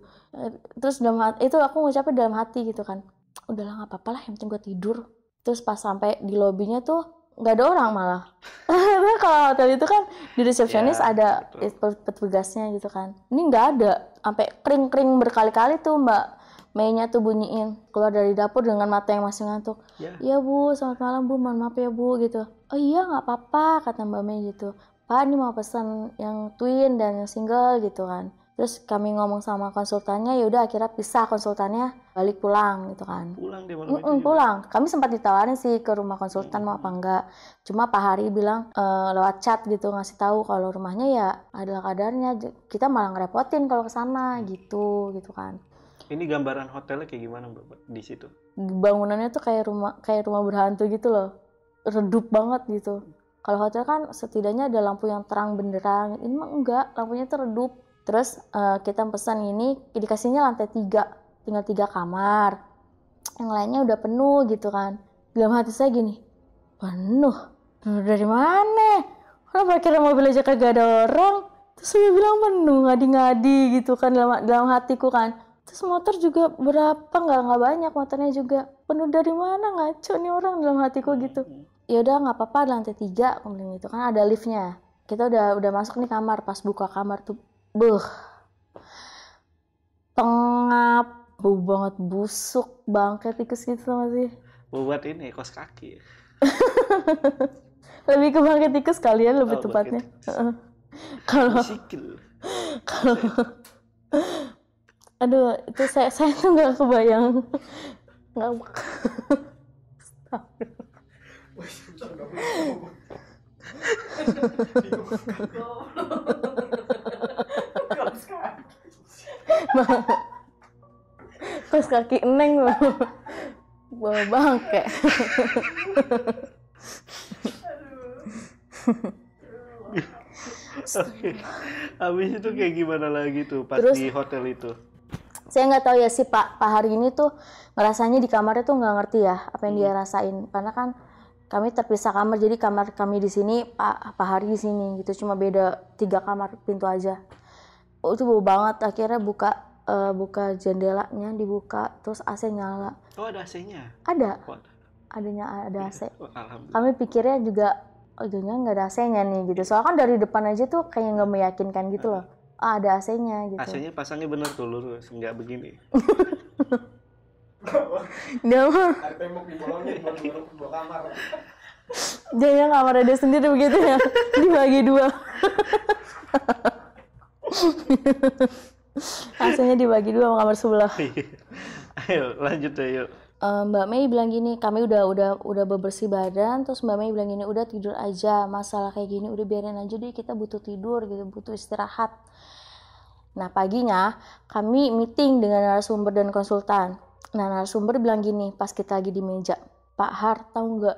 Speaker 1: terus dalam hati, itu aku ngucapin dalam hati gitu kan udahlah nggak apa-apa lah yang penting gue tidur terus pas sampai di lobbynya tuh nggak ada orang malah karena kalau hotel itu kan di resepsionis yeah, ada betul. petugasnya gitu kan ini nggak ada sampai kring kring berkali-kali tuh mbak mainnya tuh bunyiin keluar dari dapur dengan mata yang masih ngantuk. Iya ya, bu, selamat malam bu, mohon maaf ya bu gitu. Oh iya nggak apa-apa kata Mbak Mei gitu. Pak ini mau pesan yang twin dan yang single gitu kan terus kami ngomong sama konsultannya ya udah akhirnya pisah konsultannya balik pulang gitu kan pulang deh. malam mm pulang kami sempat ditawarin sih ke rumah konsultan hmm. mau apa enggak cuma Pak Hari bilang e, lewat chat gitu ngasih tahu kalau rumahnya ya adalah kadarnya kita malah ngerepotin kalau ke sana hmm. gitu gitu kan
Speaker 2: ini gambaran hotelnya kayak gimana Mbak di situ
Speaker 1: bangunannya tuh kayak rumah kayak rumah berhantu gitu loh redup banget gitu kalau hotel kan setidaknya ada lampu yang terang benderang ini mah enggak lampunya tuh redup terus uh, kita pesan ini dikasihnya lantai tiga tinggal tiga kamar yang lainnya udah penuh gitu kan dalam hati saya gini penuh penuh dari mana orang parkir mobil aja kagak ada orang terus saya bilang penuh ngadi-ngadi gitu kan dalam, dalam hatiku kan terus motor juga berapa nggak nggak banyak motornya juga penuh dari mana ngaco nih orang dalam hatiku hmm. gitu ya udah nggak apa-apa lantai tiga kemudian gitu kan ada liftnya kita udah udah masuk nih kamar pas buka kamar tuh buh pengap bau banget busuk bangke tikus gitu sama sih
Speaker 2: bau buat ini kos kaki
Speaker 1: lebih ke bangke tikus kalian ya, lebih oh, tepatnya kalau kalau aduh itu saya saya tuh nggak kebayang nggak kos kaki kaki eneng loh bawa bangke
Speaker 2: Oke, habis itu kayak gimana lagi tuh pas Terus, di hotel itu?
Speaker 1: Saya nggak tahu ya sih Pak Pak hari ini tuh ngerasanya di kamarnya tuh nggak ngerti ya apa yang hmm. dia rasain karena kan kami terpisah kamar jadi kamar kami di sini Pak Pak Hari di sini gitu cuma beda tiga kamar pintu aja. Oh, itu bau banget akhirnya buka uh, buka jendelanya dibuka terus AC nyala
Speaker 2: oh ada AC-nya
Speaker 1: ada adanya ada AC oh, kami pikirnya juga oh jangan nggak ada AC-nya nih gitu soalnya kan dari depan aja tuh kayak nggak meyakinkan gitu loh oh, ada AC-nya gitu AC-nya
Speaker 2: pasangnya bener tuh lurus nggak begini
Speaker 1: dia dia yang kamar ada sendiri begitu ya dibagi dua ac dibagi dua sama kamar sebelah. Iya. Ayo lanjut ya yuk. Eh, Mbak Mei bilang gini, kami udah udah udah bebersih badan, terus Mbak Mei bilang gini, udah tidur aja, masalah kayak gini udah biarin aja deh, kita butuh tidur gitu, butuh istirahat. Nah paginya kami meeting dengan narasumber dan konsultan. Nah narasumber bilang gini, pas kita lagi di meja, Pak Hart tahu nggak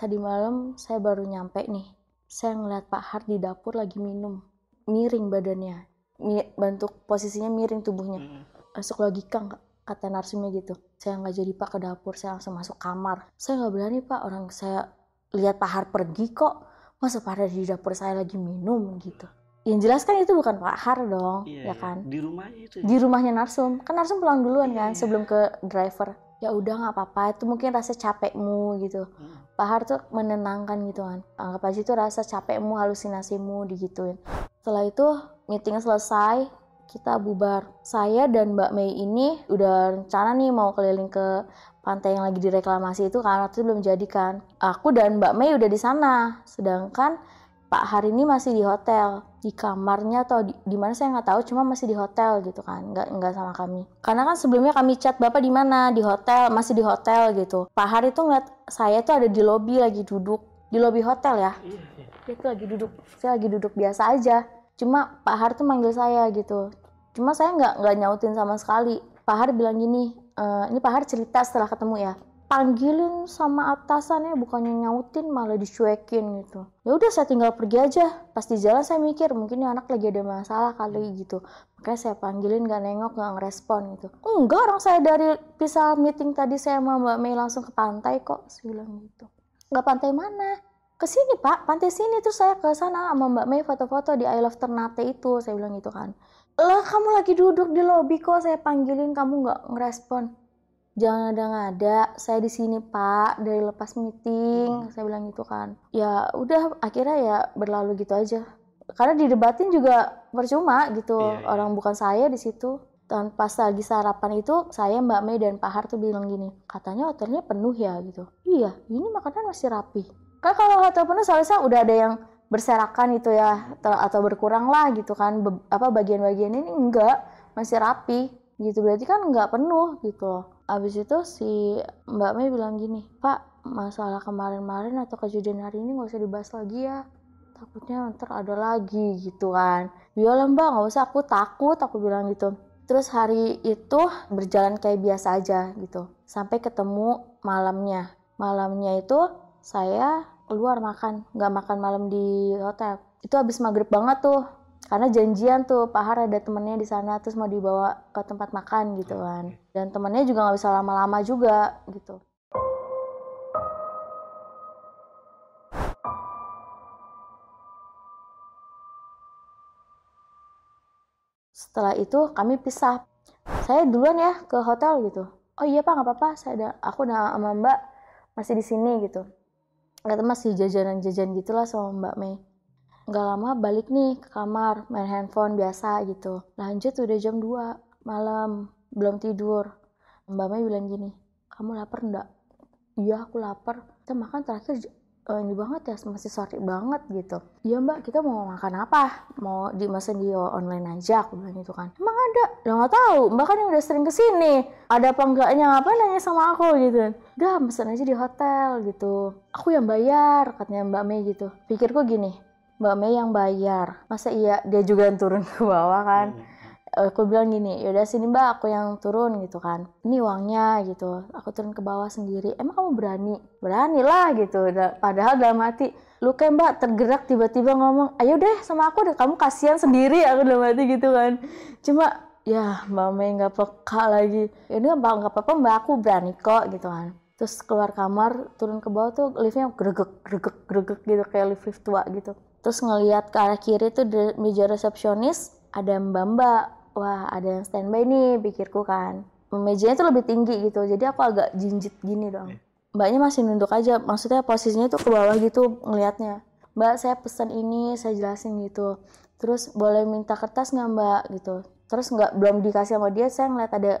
Speaker 1: tadi malam saya baru nyampe nih, saya ngeliat Pak Hart di dapur lagi minum, miring badannya, bentuk posisinya miring tubuhnya hmm. masuk lagi kang kata narsumnya gitu saya nggak jadi pak ke dapur saya langsung masuk kamar saya nggak berani pak orang saya lihat Pahar pergi kok masa pada di dapur saya lagi minum gitu yang jelas kan itu bukan pak Pahar dong iya, ya iya. kan di rumahnya itu ya? di rumahnya Narsum kan Narsum pulang duluan iya, kan iya. sebelum ke driver ya udah nggak apa-apa itu mungkin rasa capekmu gitu hmm. Pahar tuh menenangkan gitu kan anggap aja itu rasa capekmu halusinasimu digituin setelah itu meeting selesai kita bubar. Saya dan Mbak Mei ini udah rencana nih mau keliling ke pantai yang lagi direklamasi itu karena itu belum jadikan. Aku dan Mbak Mei udah di sana, sedangkan Pak hari ini masih di hotel di kamarnya atau di, di mana saya nggak tahu cuma masih di hotel gitu kan nggak nggak sama kami karena kan sebelumnya kami chat bapak di mana di hotel masih di hotel gitu Pak Hari tuh ngeliat saya tuh ada di lobi lagi duduk di lobi hotel ya iya, iya. dia tuh lagi duduk saya lagi duduk biasa aja cuma Pak Har tuh manggil saya gitu cuma saya nggak nggak nyautin sama sekali Pak Har bilang gini e, ini Pak Har cerita setelah ketemu ya panggilin sama atasannya bukannya nyautin malah dicuekin gitu ya udah saya tinggal pergi aja pas di jalan saya mikir mungkin anak lagi ada masalah kali hmm. gitu makanya saya panggilin nggak nengok nggak ngerespon gitu enggak orang saya dari pisah meeting tadi saya sama Mbak Mei langsung ke pantai kok saya bilang gitu nggak pantai mana ke sini pak pantai sini terus saya ke sana sama Mbak Mei foto-foto di I Love Ternate itu saya bilang gitu kan lah kamu lagi duduk di lobby kok saya panggilin kamu nggak ngerespon jangan ada ngada saya di sini pak dari lepas meeting hmm. saya bilang gitu kan ya udah akhirnya ya berlalu gitu aja karena didebatin juga percuma gitu yeah. Iya. orang bukan saya di situ dan pas lagi sarapan itu saya Mbak Mei dan Pak Har tuh bilang gini katanya hotelnya penuh ya gitu iya ini makanan masih rapi kan kalau hotel penuh seharusnya udah ada yang berserakan itu ya atau berkurang lah gitu kan Be apa bagian-bagian ini enggak masih rapi gitu berarti kan enggak penuh gitu loh abis itu si Mbak Mei bilang gini Pak masalah kemarin-marin atau kejadian hari ini nggak usah dibahas lagi ya takutnya ntar ada lagi gitu kan biola iya mbak nggak usah aku takut aku bilang gitu terus hari itu berjalan kayak biasa aja gitu sampai ketemu malamnya malamnya itu saya keluar makan nggak makan malam di hotel itu habis maghrib banget tuh karena janjian tuh Pak Har ada temennya di sana terus mau dibawa ke tempat makan gitu kan dan temennya juga nggak bisa lama-lama juga gitu setelah itu kami pisah saya duluan ya ke hotel gitu oh iya pak nggak apa-apa saya ada aku udah sama mbak masih di sini gitu nggak masih jajanan-jajan gitulah sama Mbak Mei. Nggak lama balik nih ke kamar, main handphone biasa gitu. Lanjut udah jam 2 malam, belum tidur. Mbak Mei bilang gini, kamu lapar ndak? Iya aku lapar. Kita makan terakhir uh, ini banget ya masih sore banget gitu ya mbak kita mau makan apa mau dimasak di online aja aku bilang gitu kan emang ada udah nggak tahu mbak kan yang udah sering kesini ada apa enggaknya apa nanya sama aku gitu udah pesan aja di hotel gitu aku yang bayar katanya mbak Mei gitu pikirku gini Mbak Mei yang bayar. Masa iya dia juga yang turun ke bawah kan? Hmm aku bilang gini yaudah sini mbak aku yang turun gitu kan ini uangnya gitu aku turun ke bawah sendiri emang kamu berani berani lah gitu padahal dalam hati lu kayak mbak tergerak tiba-tiba ngomong ayo deh sama aku deh kamu kasihan sendiri aku dalam hati gitu kan cuma ya mbak Mei nggak peka lagi ini ya mbak nggak apa-apa mbak aku berani kok gitu kan terus keluar kamar turun ke bawah tuh liftnya gregek gregek gregek gitu kayak lift lift tua gitu terus ngelihat ke arah kiri tuh di meja resepsionis ada mbak mbak wah ada yang standby nih pikirku kan mejanya tuh lebih tinggi gitu jadi aku agak jinjit gini dong iya. mbaknya masih nunduk aja maksudnya posisinya tuh ke bawah gitu ngelihatnya mbak saya pesan ini saya jelasin gitu terus boleh minta kertas nggak mbak gitu terus nggak belum dikasih sama dia saya ngeliat ada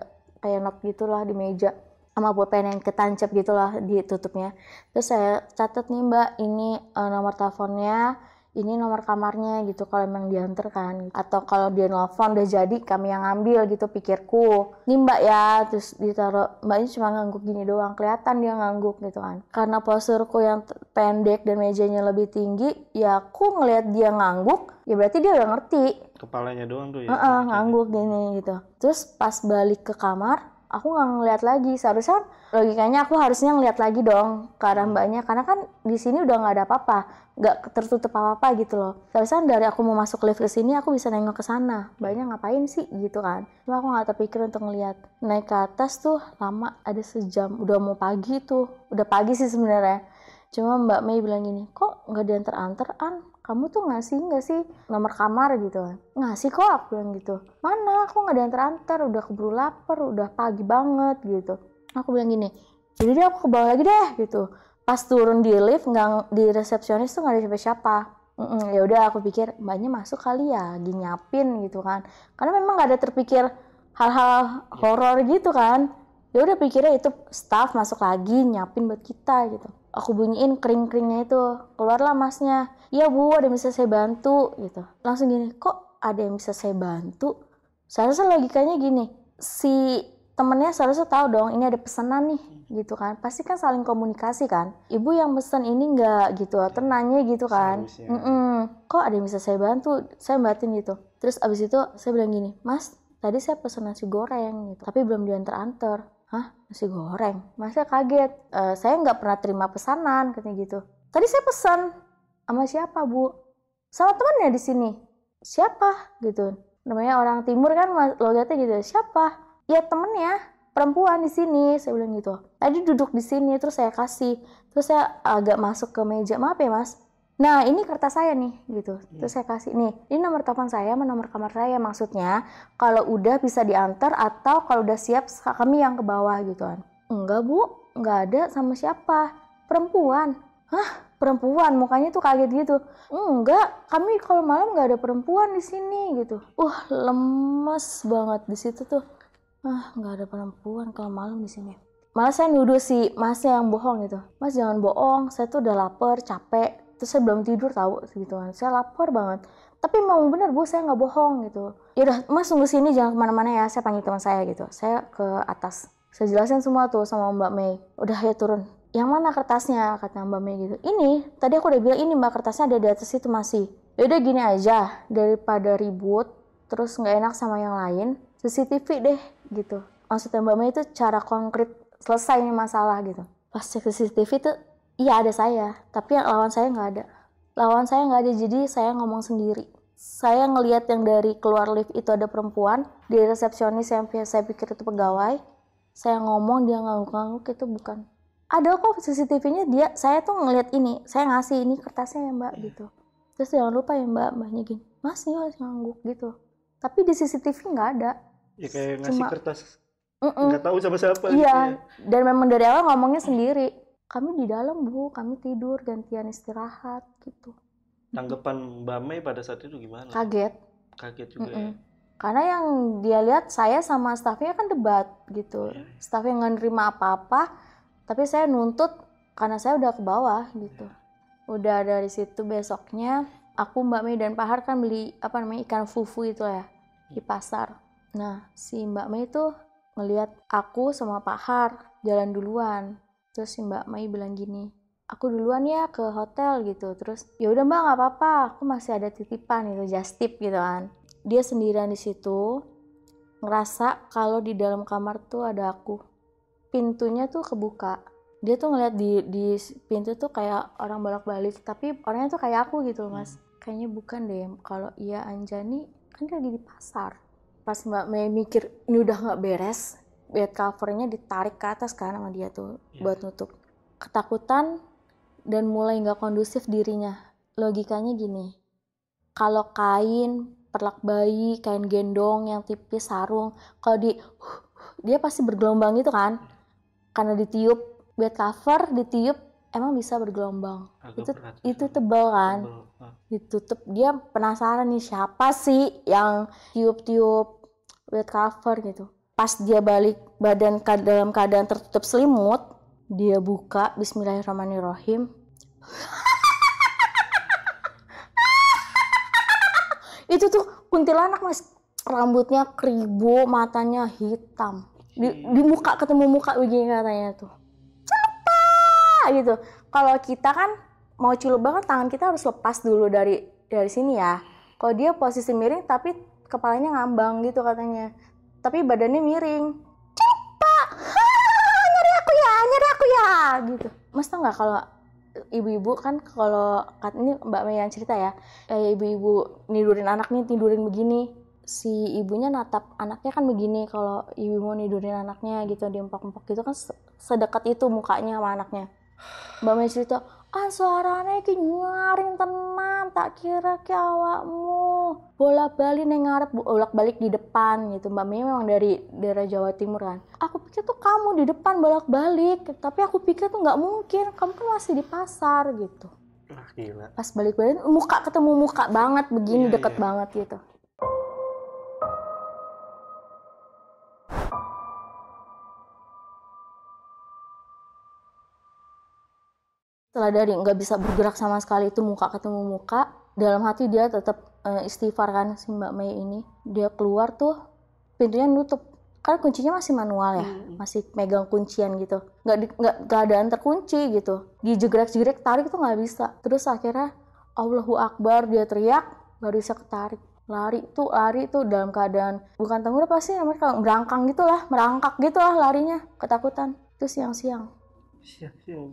Speaker 1: kayak not gitulah di meja sama pulpen yang ketancap gitulah ditutupnya terus saya catat nih mbak ini eh, nomor teleponnya ini nomor kamarnya gitu kalau emang diantar kan gitu. atau kalau dia nelfon udah jadi kami yang ngambil gitu pikirku ini mbak ya terus ditaruh mbaknya cuma ngangguk gini doang kelihatan dia ngangguk gitu kan karena posturku yang pendek dan mejanya lebih tinggi ya aku ngelihat dia ngangguk ya berarti dia udah ngerti
Speaker 2: kepalanya doang tuh ya uh -uh,
Speaker 1: ngangguk gini gitu terus pas balik ke kamar aku nggak ngeliat lagi seharusnya logikanya aku harusnya ngeliat lagi dong ke arah hmm. mbaknya karena kan di sini udah nggak ada apa-apa nggak tertutup apa-apa gitu loh seharusnya dari aku mau masuk lift ke sini aku bisa nengok ke sana mbaknya ngapain sih gitu kan cuma aku nggak terpikir untuk ngeliat naik ke atas tuh lama ada sejam udah mau pagi tuh udah pagi sih sebenarnya cuma mbak Mei bilang gini kok nggak diantar-antar an kamu tuh ngasih nggak sih nomor kamar gitu kan ngasih kok aku yang gitu mana aku nggak diantar-antar udah keburu lapar udah pagi banget gitu aku bilang gini jadi dia aku ke bawah lagi deh gitu pas turun di lift nggak di resepsionis tuh nggak ada siapa-siapa Mm-mm, ya udah aku pikir banyak masuk kali ya lagi nyapin gitu kan karena memang nggak ada terpikir hal-hal horor gitu kan ya udah pikirnya itu staff masuk lagi nyapin buat kita gitu aku bunyiin kering-keringnya itu keluarlah masnya iya bu ada yang bisa saya bantu gitu langsung gini kok ada yang bisa saya bantu seharusnya logikanya gini si temennya seharusnya tahu dong ini ada pesanan nih gitu kan pasti kan saling komunikasi kan ibu yang pesan ini enggak gitu tenangnya iya. gitu kan kok ada yang bisa saya bantu saya batin gitu terus abis itu saya bilang gini mas tadi saya pesan nasi goreng gitu tapi belum diantar-antar hah nasi goreng masa kaget e, saya nggak pernah terima pesanan katanya gitu tadi saya pesan sama siapa bu sama temannya di sini siapa gitu namanya orang timur kan logatnya gitu siapa ya temennya perempuan di sini saya bilang gitu tadi duduk di sini terus saya kasih terus saya agak masuk ke meja maaf ya mas nah ini kertas saya nih gitu hmm. terus saya kasih nih ini nomor telepon saya sama nomor kamar saya maksudnya kalau udah bisa diantar atau kalau udah siap kami yang ke bawah gitu kan enggak bu enggak ada sama siapa perempuan hah perempuan mukanya tuh kaget gitu enggak kami kalau malam enggak ada perempuan di sini gitu uh lemes banget di situ tuh ah nggak ada perempuan kalau malam di sini malah saya nuduh si masnya yang bohong gitu mas jangan bohong saya tuh udah lapar capek terus saya belum tidur tahu gitu kan saya lapor banget tapi mau bener bu saya nggak bohong gitu yaudah mas tunggu sini jangan kemana-mana ya saya panggil teman saya gitu saya ke atas saya jelasin semua tuh sama mbak Mei udah ya turun yang mana kertasnya kata mbak Mei gitu ini tadi aku udah bilang ini mbak kertasnya ada di atas itu masih yaudah gini aja daripada ribut terus nggak enak sama yang lain CCTV deh gitu maksudnya mbak Mei itu cara konkret selesai masalah gitu pas cek CCTV tuh iya ada saya tapi lawan saya nggak ada lawan saya nggak ada jadi saya ngomong sendiri saya ngelihat yang dari keluar lift itu ada perempuan di resepsionis yang saya pikir itu pegawai saya ngomong dia ngangguk-ngangguk itu bukan ada kok CCTV-nya dia saya tuh ngelihat ini saya ngasih ini kertasnya ya mbak gitu terus jangan lupa ya mbak mbaknya gini masih harus ngangguk gitu tapi di CCTV nggak ada
Speaker 2: ya kayak ngasih Cuma, kertas
Speaker 1: nggak tahu sama siapa iya gitu ya. dan memang dari awal ngomongnya sendiri kami di dalam bu kami tidur gantian istirahat gitu
Speaker 2: tanggapan mbak Mei pada saat itu gimana kaget kaget juga mm -mm. ya
Speaker 1: karena yang dia lihat saya sama stafnya kan debat gitu yeah. yang nggak nerima apa-apa tapi saya nuntut karena saya udah ke bawah gitu yeah. udah dari situ besoknya aku Mbak Mei dan Pak Har kan beli apa namanya ikan fufu itu ya iya. di pasar nah si Mbak Mei itu melihat aku sama Pak Har jalan duluan terus si Mbak Mai bilang gini aku duluan ya ke hotel gitu terus ya udah mbak nggak apa-apa aku masih ada titipan itu just tip gitu kan dia sendirian di situ ngerasa kalau di dalam kamar tuh ada aku pintunya tuh kebuka dia tuh ngeliat di di pintu tuh kayak orang bolak-balik tapi orangnya tuh kayak aku gitu hmm. mas kayaknya bukan deh kalau iya Anjani kan dia lagi di pasar pas mbak Mei mikir ini udah nggak beres bed covernya ditarik ke atas kan sama dia tuh yeah. buat nutup ketakutan dan mulai nggak kondusif dirinya logikanya gini kalau kain perlak bayi kain gendong yang tipis sarung kalau di dia pasti bergelombang gitu kan iya. karena ditiup bed cover ditiup emang bisa bergelombang Agak itu berat, itu tebal kan tebal. Ah. ditutup dia penasaran nih siapa sih yang tiup-tiup bed cover gitu pas dia balik badan ke dalam keadaan tertutup selimut dia buka Bismillahirrahmanirrahim itu tuh kuntilanak mas rambutnya kribo matanya hitam di, di muka ketemu muka begini katanya tuh cepat gitu kalau kita kan mau culup banget tangan kita harus lepas dulu dari dari sini ya kalau dia posisi miring tapi kepalanya ngambang gitu katanya tapi badannya miring cepa nyari aku ya nyari aku ya gitu mas tau nggak kalau ibu-ibu kan kalau kat ini mbak Mei yang cerita ya eh, ibu-ibu nidurin anak tidurin begini si ibunya natap anaknya kan begini kalau ibu mau nidurin anaknya gitu diempak-empak gitu kan sedekat itu mukanya sama anaknya mbak Mei cerita An suarane iki nyaring tenan, tak kira ki awakmu. Bola bali ning ngarep bolak balik di depan gitu. Mbak Mei memang dari daerah Jawa Timur kan. Aku pikir tuh kamu di depan bolak balik, tapi aku pikir tuh nggak mungkin. Kamu kan masih di pasar gitu. Ah, gila. Pas balik balik muka ketemu muka banget begini yeah, deket yeah. banget gitu. sadari nggak bisa bergerak sama sekali itu muka ketemu muka dalam hati dia tetap uh, istighfar kan si Mbak Mei ini dia keluar tuh pintunya nutup karena kuncinya masih manual ya hmm. masih megang kuncian gitu nggak nggak keadaan terkunci gitu dijegrek-jegrek tarik tuh nggak bisa terus akhirnya Allahu Akbar dia teriak baru bisa ketarik lari tuh lari tuh dalam keadaan bukan tanggung tengkurap pasti mereka merangkang gitulah merangkak gitulah larinya ketakutan itu siang-siang
Speaker 2: siang-siang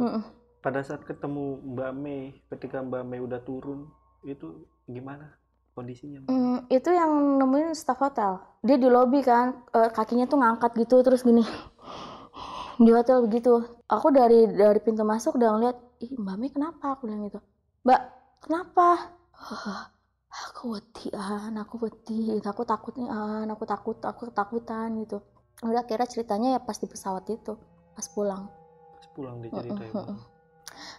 Speaker 2: pada saat ketemu Mbak Mei ketika Mbak Mei udah turun itu gimana kondisinya Mbak?
Speaker 1: Mm, itu yang nemuin staff hotel dia di lobby kan e, kakinya tuh ngangkat gitu terus gini di hotel begitu aku dari dari pintu masuk udah ngeliat ih Mbak Mei kenapa aku bilang gitu Mbak kenapa oh, aku wetian aku weti aku an, aku takut aku ketakutan gitu udah kira ceritanya ya pas di pesawat itu pas pulang pas pulang dia cerita uh, uh,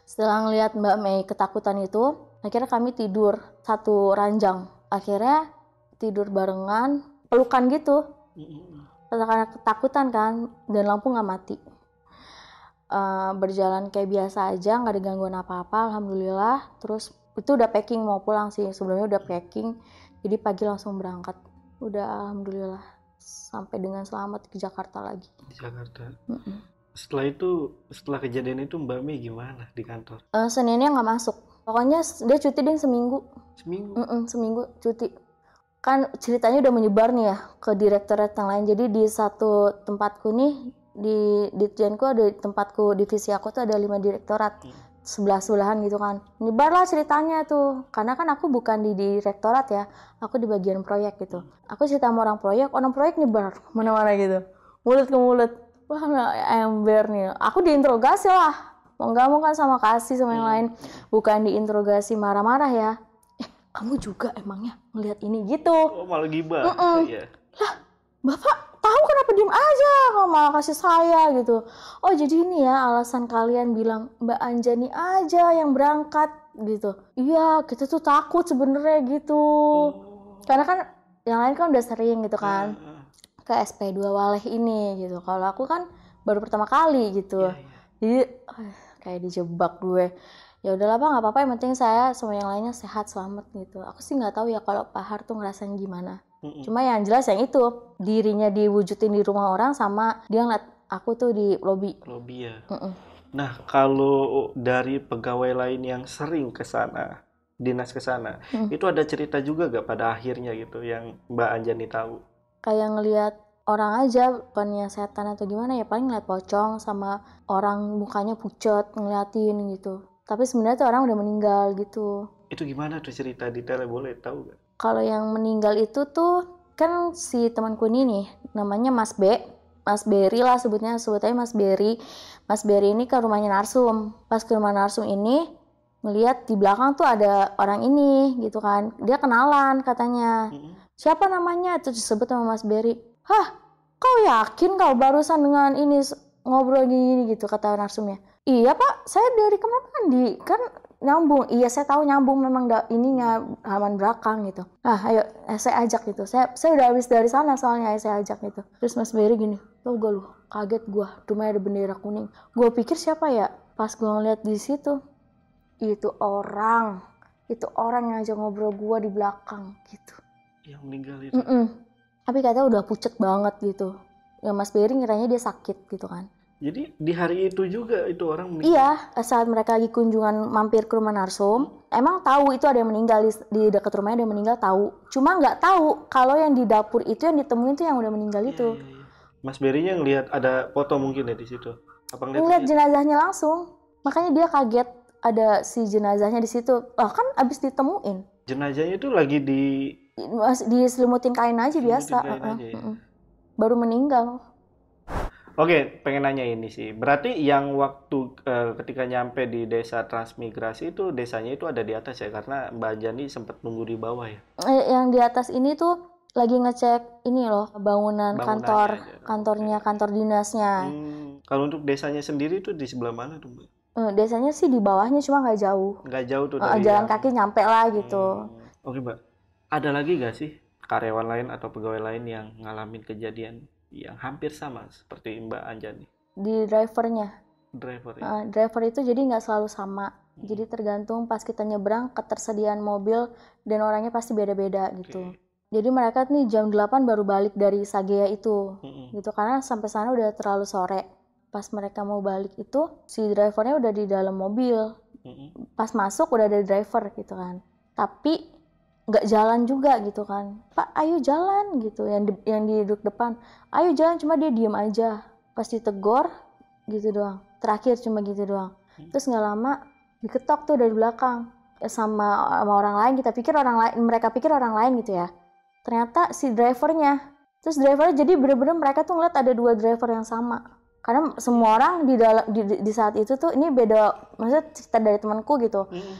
Speaker 1: setelah ngelihat Mbak Mei ketakutan itu akhirnya kami tidur satu ranjang akhirnya tidur barengan pelukan gitu karena ketakutan kan dan lampu nggak mati uh, berjalan kayak biasa aja nggak ada gangguan apa-apa alhamdulillah terus itu udah packing mau pulang sih sebelumnya udah packing jadi pagi langsung berangkat udah alhamdulillah sampai dengan selamat ke Jakarta lagi
Speaker 2: di Jakarta mm -mm setelah itu setelah kejadian itu Mbak Mi gimana di kantor?
Speaker 1: Uh, eh, Seninnya nggak masuk. Pokoknya dia cuti deh seminggu. Seminggu. Mm -mm, seminggu cuti. Kan ceritanya udah menyebar nih ya ke direktorat yang lain. Jadi di satu tempatku nih di ditjenku ada tempatku divisi aku tuh ada lima direktorat. Hmm. sebelah sebelahan gitu kan nyebar lah ceritanya tuh karena kan aku bukan di direktorat ya aku di bagian proyek gitu hmm. aku cerita sama orang proyek orang proyek nyebar mana-mana gitu mulut ke mulut wah ember nih aku diinterogasi lah mau nggak mau kan sama kasih sama yang hmm. lain bukan diinterogasi marah-marah ya eh kamu juga emangnya melihat ini gitu oh
Speaker 2: malah gibah mm -mm. ya. lah
Speaker 1: bapak tahu kenapa diem aja kalau malah kasih saya gitu oh jadi ini ya alasan kalian bilang mbak Anjani aja yang berangkat gitu iya kita tuh takut sebenarnya gitu oh. karena kan yang lain kan udah sering gitu kan hmm ke SP2 Waleh ini gitu. Kalau aku kan baru pertama kali gitu. Yeah, yeah. Jadi kayak dijebak gue. Ya udahlah Bang, apa-apa yang penting saya semua yang lainnya sehat selamat gitu. Aku sih nggak tahu ya kalau Pak Har tuh ngerasain gimana. Mm hmm Cuma yang jelas yang itu dirinya diwujudin di rumah orang sama dia ngeliat aku tuh di lobi. Lobi ya. Mm -mm.
Speaker 2: Nah kalau dari pegawai lain yang sering ke sana, dinas ke sana, hmm. itu ada cerita juga gak pada akhirnya gitu yang Mbak Anjani tahu?
Speaker 1: kayak ngelihat orang aja bukannya setan atau gimana ya paling ngeliat pocong sama orang mukanya pucat ngeliatin gitu tapi sebenarnya tuh orang udah meninggal gitu
Speaker 2: itu gimana tuh cerita detailnya boleh
Speaker 1: tahu gak? kalau yang meninggal itu tuh kan si temanku ini nih namanya Mas B Mas Berry lah sebutnya sebutnya Mas Berry Mas Berry ini ke rumahnya Narsum pas ke rumah Narsum ini ngelihat di belakang tuh ada orang ini gitu kan dia kenalan katanya -hmm Siapa namanya? Itu disebut sama Mas Berry. Hah, kau yakin kau barusan dengan ini ngobrol gini gitu kata narsumnya iya pak saya dari kamar mandi kan nyambung iya saya tahu nyambung memang da, ininya halaman belakang gitu Ah ayo eh, saya ajak gitu saya saya udah habis dari sana soalnya saya ajak gitu terus mas Berry gini tau gak lu kaget gue cuma ada bendera kuning gue pikir siapa ya pas gue ngeliat di situ itu orang itu orang yang ajak ngobrol gue di belakang gitu yang meninggal itu. Mm -mm. Tapi katanya udah pucet banget gitu. Ya Mas Berry ngiranya dia sakit gitu kan.
Speaker 2: Jadi di hari itu juga itu orang meninggal. Iya,
Speaker 1: saat mereka lagi kunjungan mampir ke rumah Narsum, emang tahu itu ada yang meninggal di, dekat rumahnya ada yang meninggal tahu. Cuma nggak tahu kalau yang di dapur itu yang ditemuin itu yang udah meninggal iya, itu. Iya, iya.
Speaker 2: Mas Berinya ngelihat ada foto mungkin ya di situ. Apa ngelihat,
Speaker 1: jenazahnya langsung. Makanya dia kaget ada si jenazahnya di situ. Oh, kan abis ditemuin.
Speaker 2: Jenazahnya itu lagi di
Speaker 1: diselimutin kain aja biasa kain uh, aja, ya? baru meninggal
Speaker 2: Oke, pengen nanya ini sih. Berarti yang waktu uh, ketika nyampe di desa transmigrasi itu desanya itu ada di atas ya karena Mbak Jani sempat nunggu di bawah ya.
Speaker 1: Eh, yang di atas ini tuh lagi ngecek ini loh bangunan, bangunan kantor aja. kantornya kantor dinasnya. Hmm,
Speaker 2: kalau untuk desanya sendiri itu di sebelah mana tuh Mbak?
Speaker 1: Eh, desanya sih di bawahnya cuma nggak jauh.
Speaker 2: Nggak jauh tuh. Dari jalan yang...
Speaker 1: kaki nyampe lah gitu.
Speaker 2: Hmm. Oke Mbak, ada lagi gak sih karyawan lain atau pegawai lain yang ngalamin kejadian yang hampir sama seperti Mbak Anjani?
Speaker 1: Di drivernya.
Speaker 2: Driver. Ya? Uh,
Speaker 1: driver itu jadi nggak selalu sama. Hmm. Jadi tergantung pas kita nyebrang ketersediaan mobil dan orangnya pasti beda-beda gitu. Jadi mereka nih jam 8 baru balik dari Sagea itu. Hmm. Gitu karena sampai sana udah terlalu sore. Pas mereka mau balik itu si drivernya udah di dalam mobil. Hmm. Pas masuk udah ada driver gitu kan. Tapi nggak jalan juga gitu kan pak ayo jalan gitu yang di, yang di duduk depan ayo jalan cuma dia diem aja pasti tegor gitu doang terakhir cuma gitu doang hmm. terus nggak lama diketok tuh dari belakang ya, sama sama orang lain kita pikir orang lain mereka pikir orang lain gitu ya ternyata si drivernya terus driver jadi bener-bener mereka tuh ngeliat ada dua driver yang sama karena semua orang di dalam di, di saat itu tuh ini beda maksudnya cerita dari temanku gitu hmm.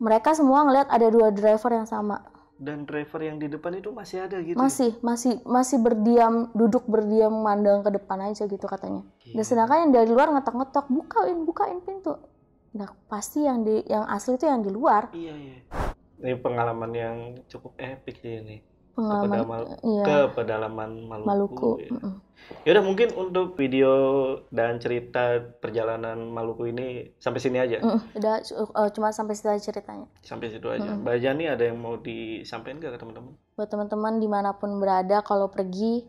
Speaker 1: mereka semua ngeliat ada dua driver yang sama
Speaker 2: dan driver yang di depan itu masih ada gitu ya? masih
Speaker 1: masih masih berdiam duduk berdiam mandang ke depan aja gitu katanya Gila. dan sedangkan yang dari luar ngetok-ngetok bukain bukain pintu nah pasti yang di yang asli itu yang di luar iya iya
Speaker 2: ini pengalaman yang cukup epic sih ini
Speaker 1: pengalaman ke
Speaker 2: pedalaman, eh, iya, Maluku. Maluku. Ya. udah mungkin untuk video dan cerita perjalanan Maluku ini sampai sini aja.
Speaker 1: udah eh, cuma sampai situ aja ceritanya.
Speaker 2: Sampai situ aja. Mm. Mbak Jani ada yang mau disampaikan gak ke teman-teman?
Speaker 1: Buat teman-teman dimanapun berada kalau pergi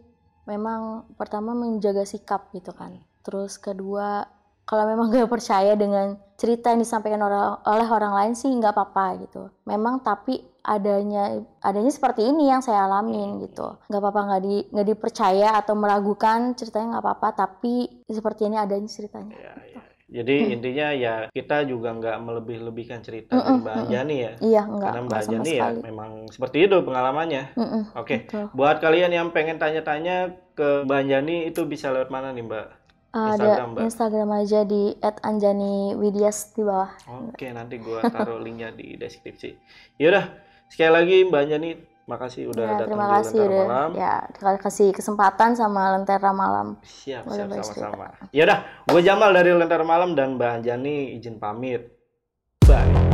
Speaker 1: memang pertama menjaga sikap gitu kan. Terus kedua kalau memang gak percaya dengan cerita yang disampaikan orang, oleh orang lain sih nggak apa-apa gitu. Memang tapi adanya adanya seperti ini yang saya alamin iya, iya, gitu. Iya. Nggak apa-apa nggak di nggak dipercaya atau meragukan ceritanya nggak apa-apa tapi seperti ini adanya ceritanya. Ya, ya.
Speaker 2: Jadi hmm. intinya ya kita juga nggak melebih-lebihkan cerita mm -mm, dari Mbak Jani ya. Iya enggak. Karena Mbak Jani ya memang seperti itu pengalamannya. Mm -mm, Oke. Okay. Buat kalian yang pengen tanya-tanya ke Mbak Jani itu bisa lewat mana nih Mbak?
Speaker 1: ada eh, Instagram, Instagram aja di @anjani_widias di bawah.
Speaker 2: Oke, okay, nanti gua taruh linknya di deskripsi. Yaudah, sekali lagi Mbak Anjani, makasih udah ya, datang terima kasih di Lentera udah, Malam. Ya,
Speaker 1: kasih kesempatan sama Lentera Malam. Siap, udah siap sama-sama.
Speaker 2: Yaudah, gue Jamal dari Lentera Malam dan Mbak Anjani izin pamit. Bye.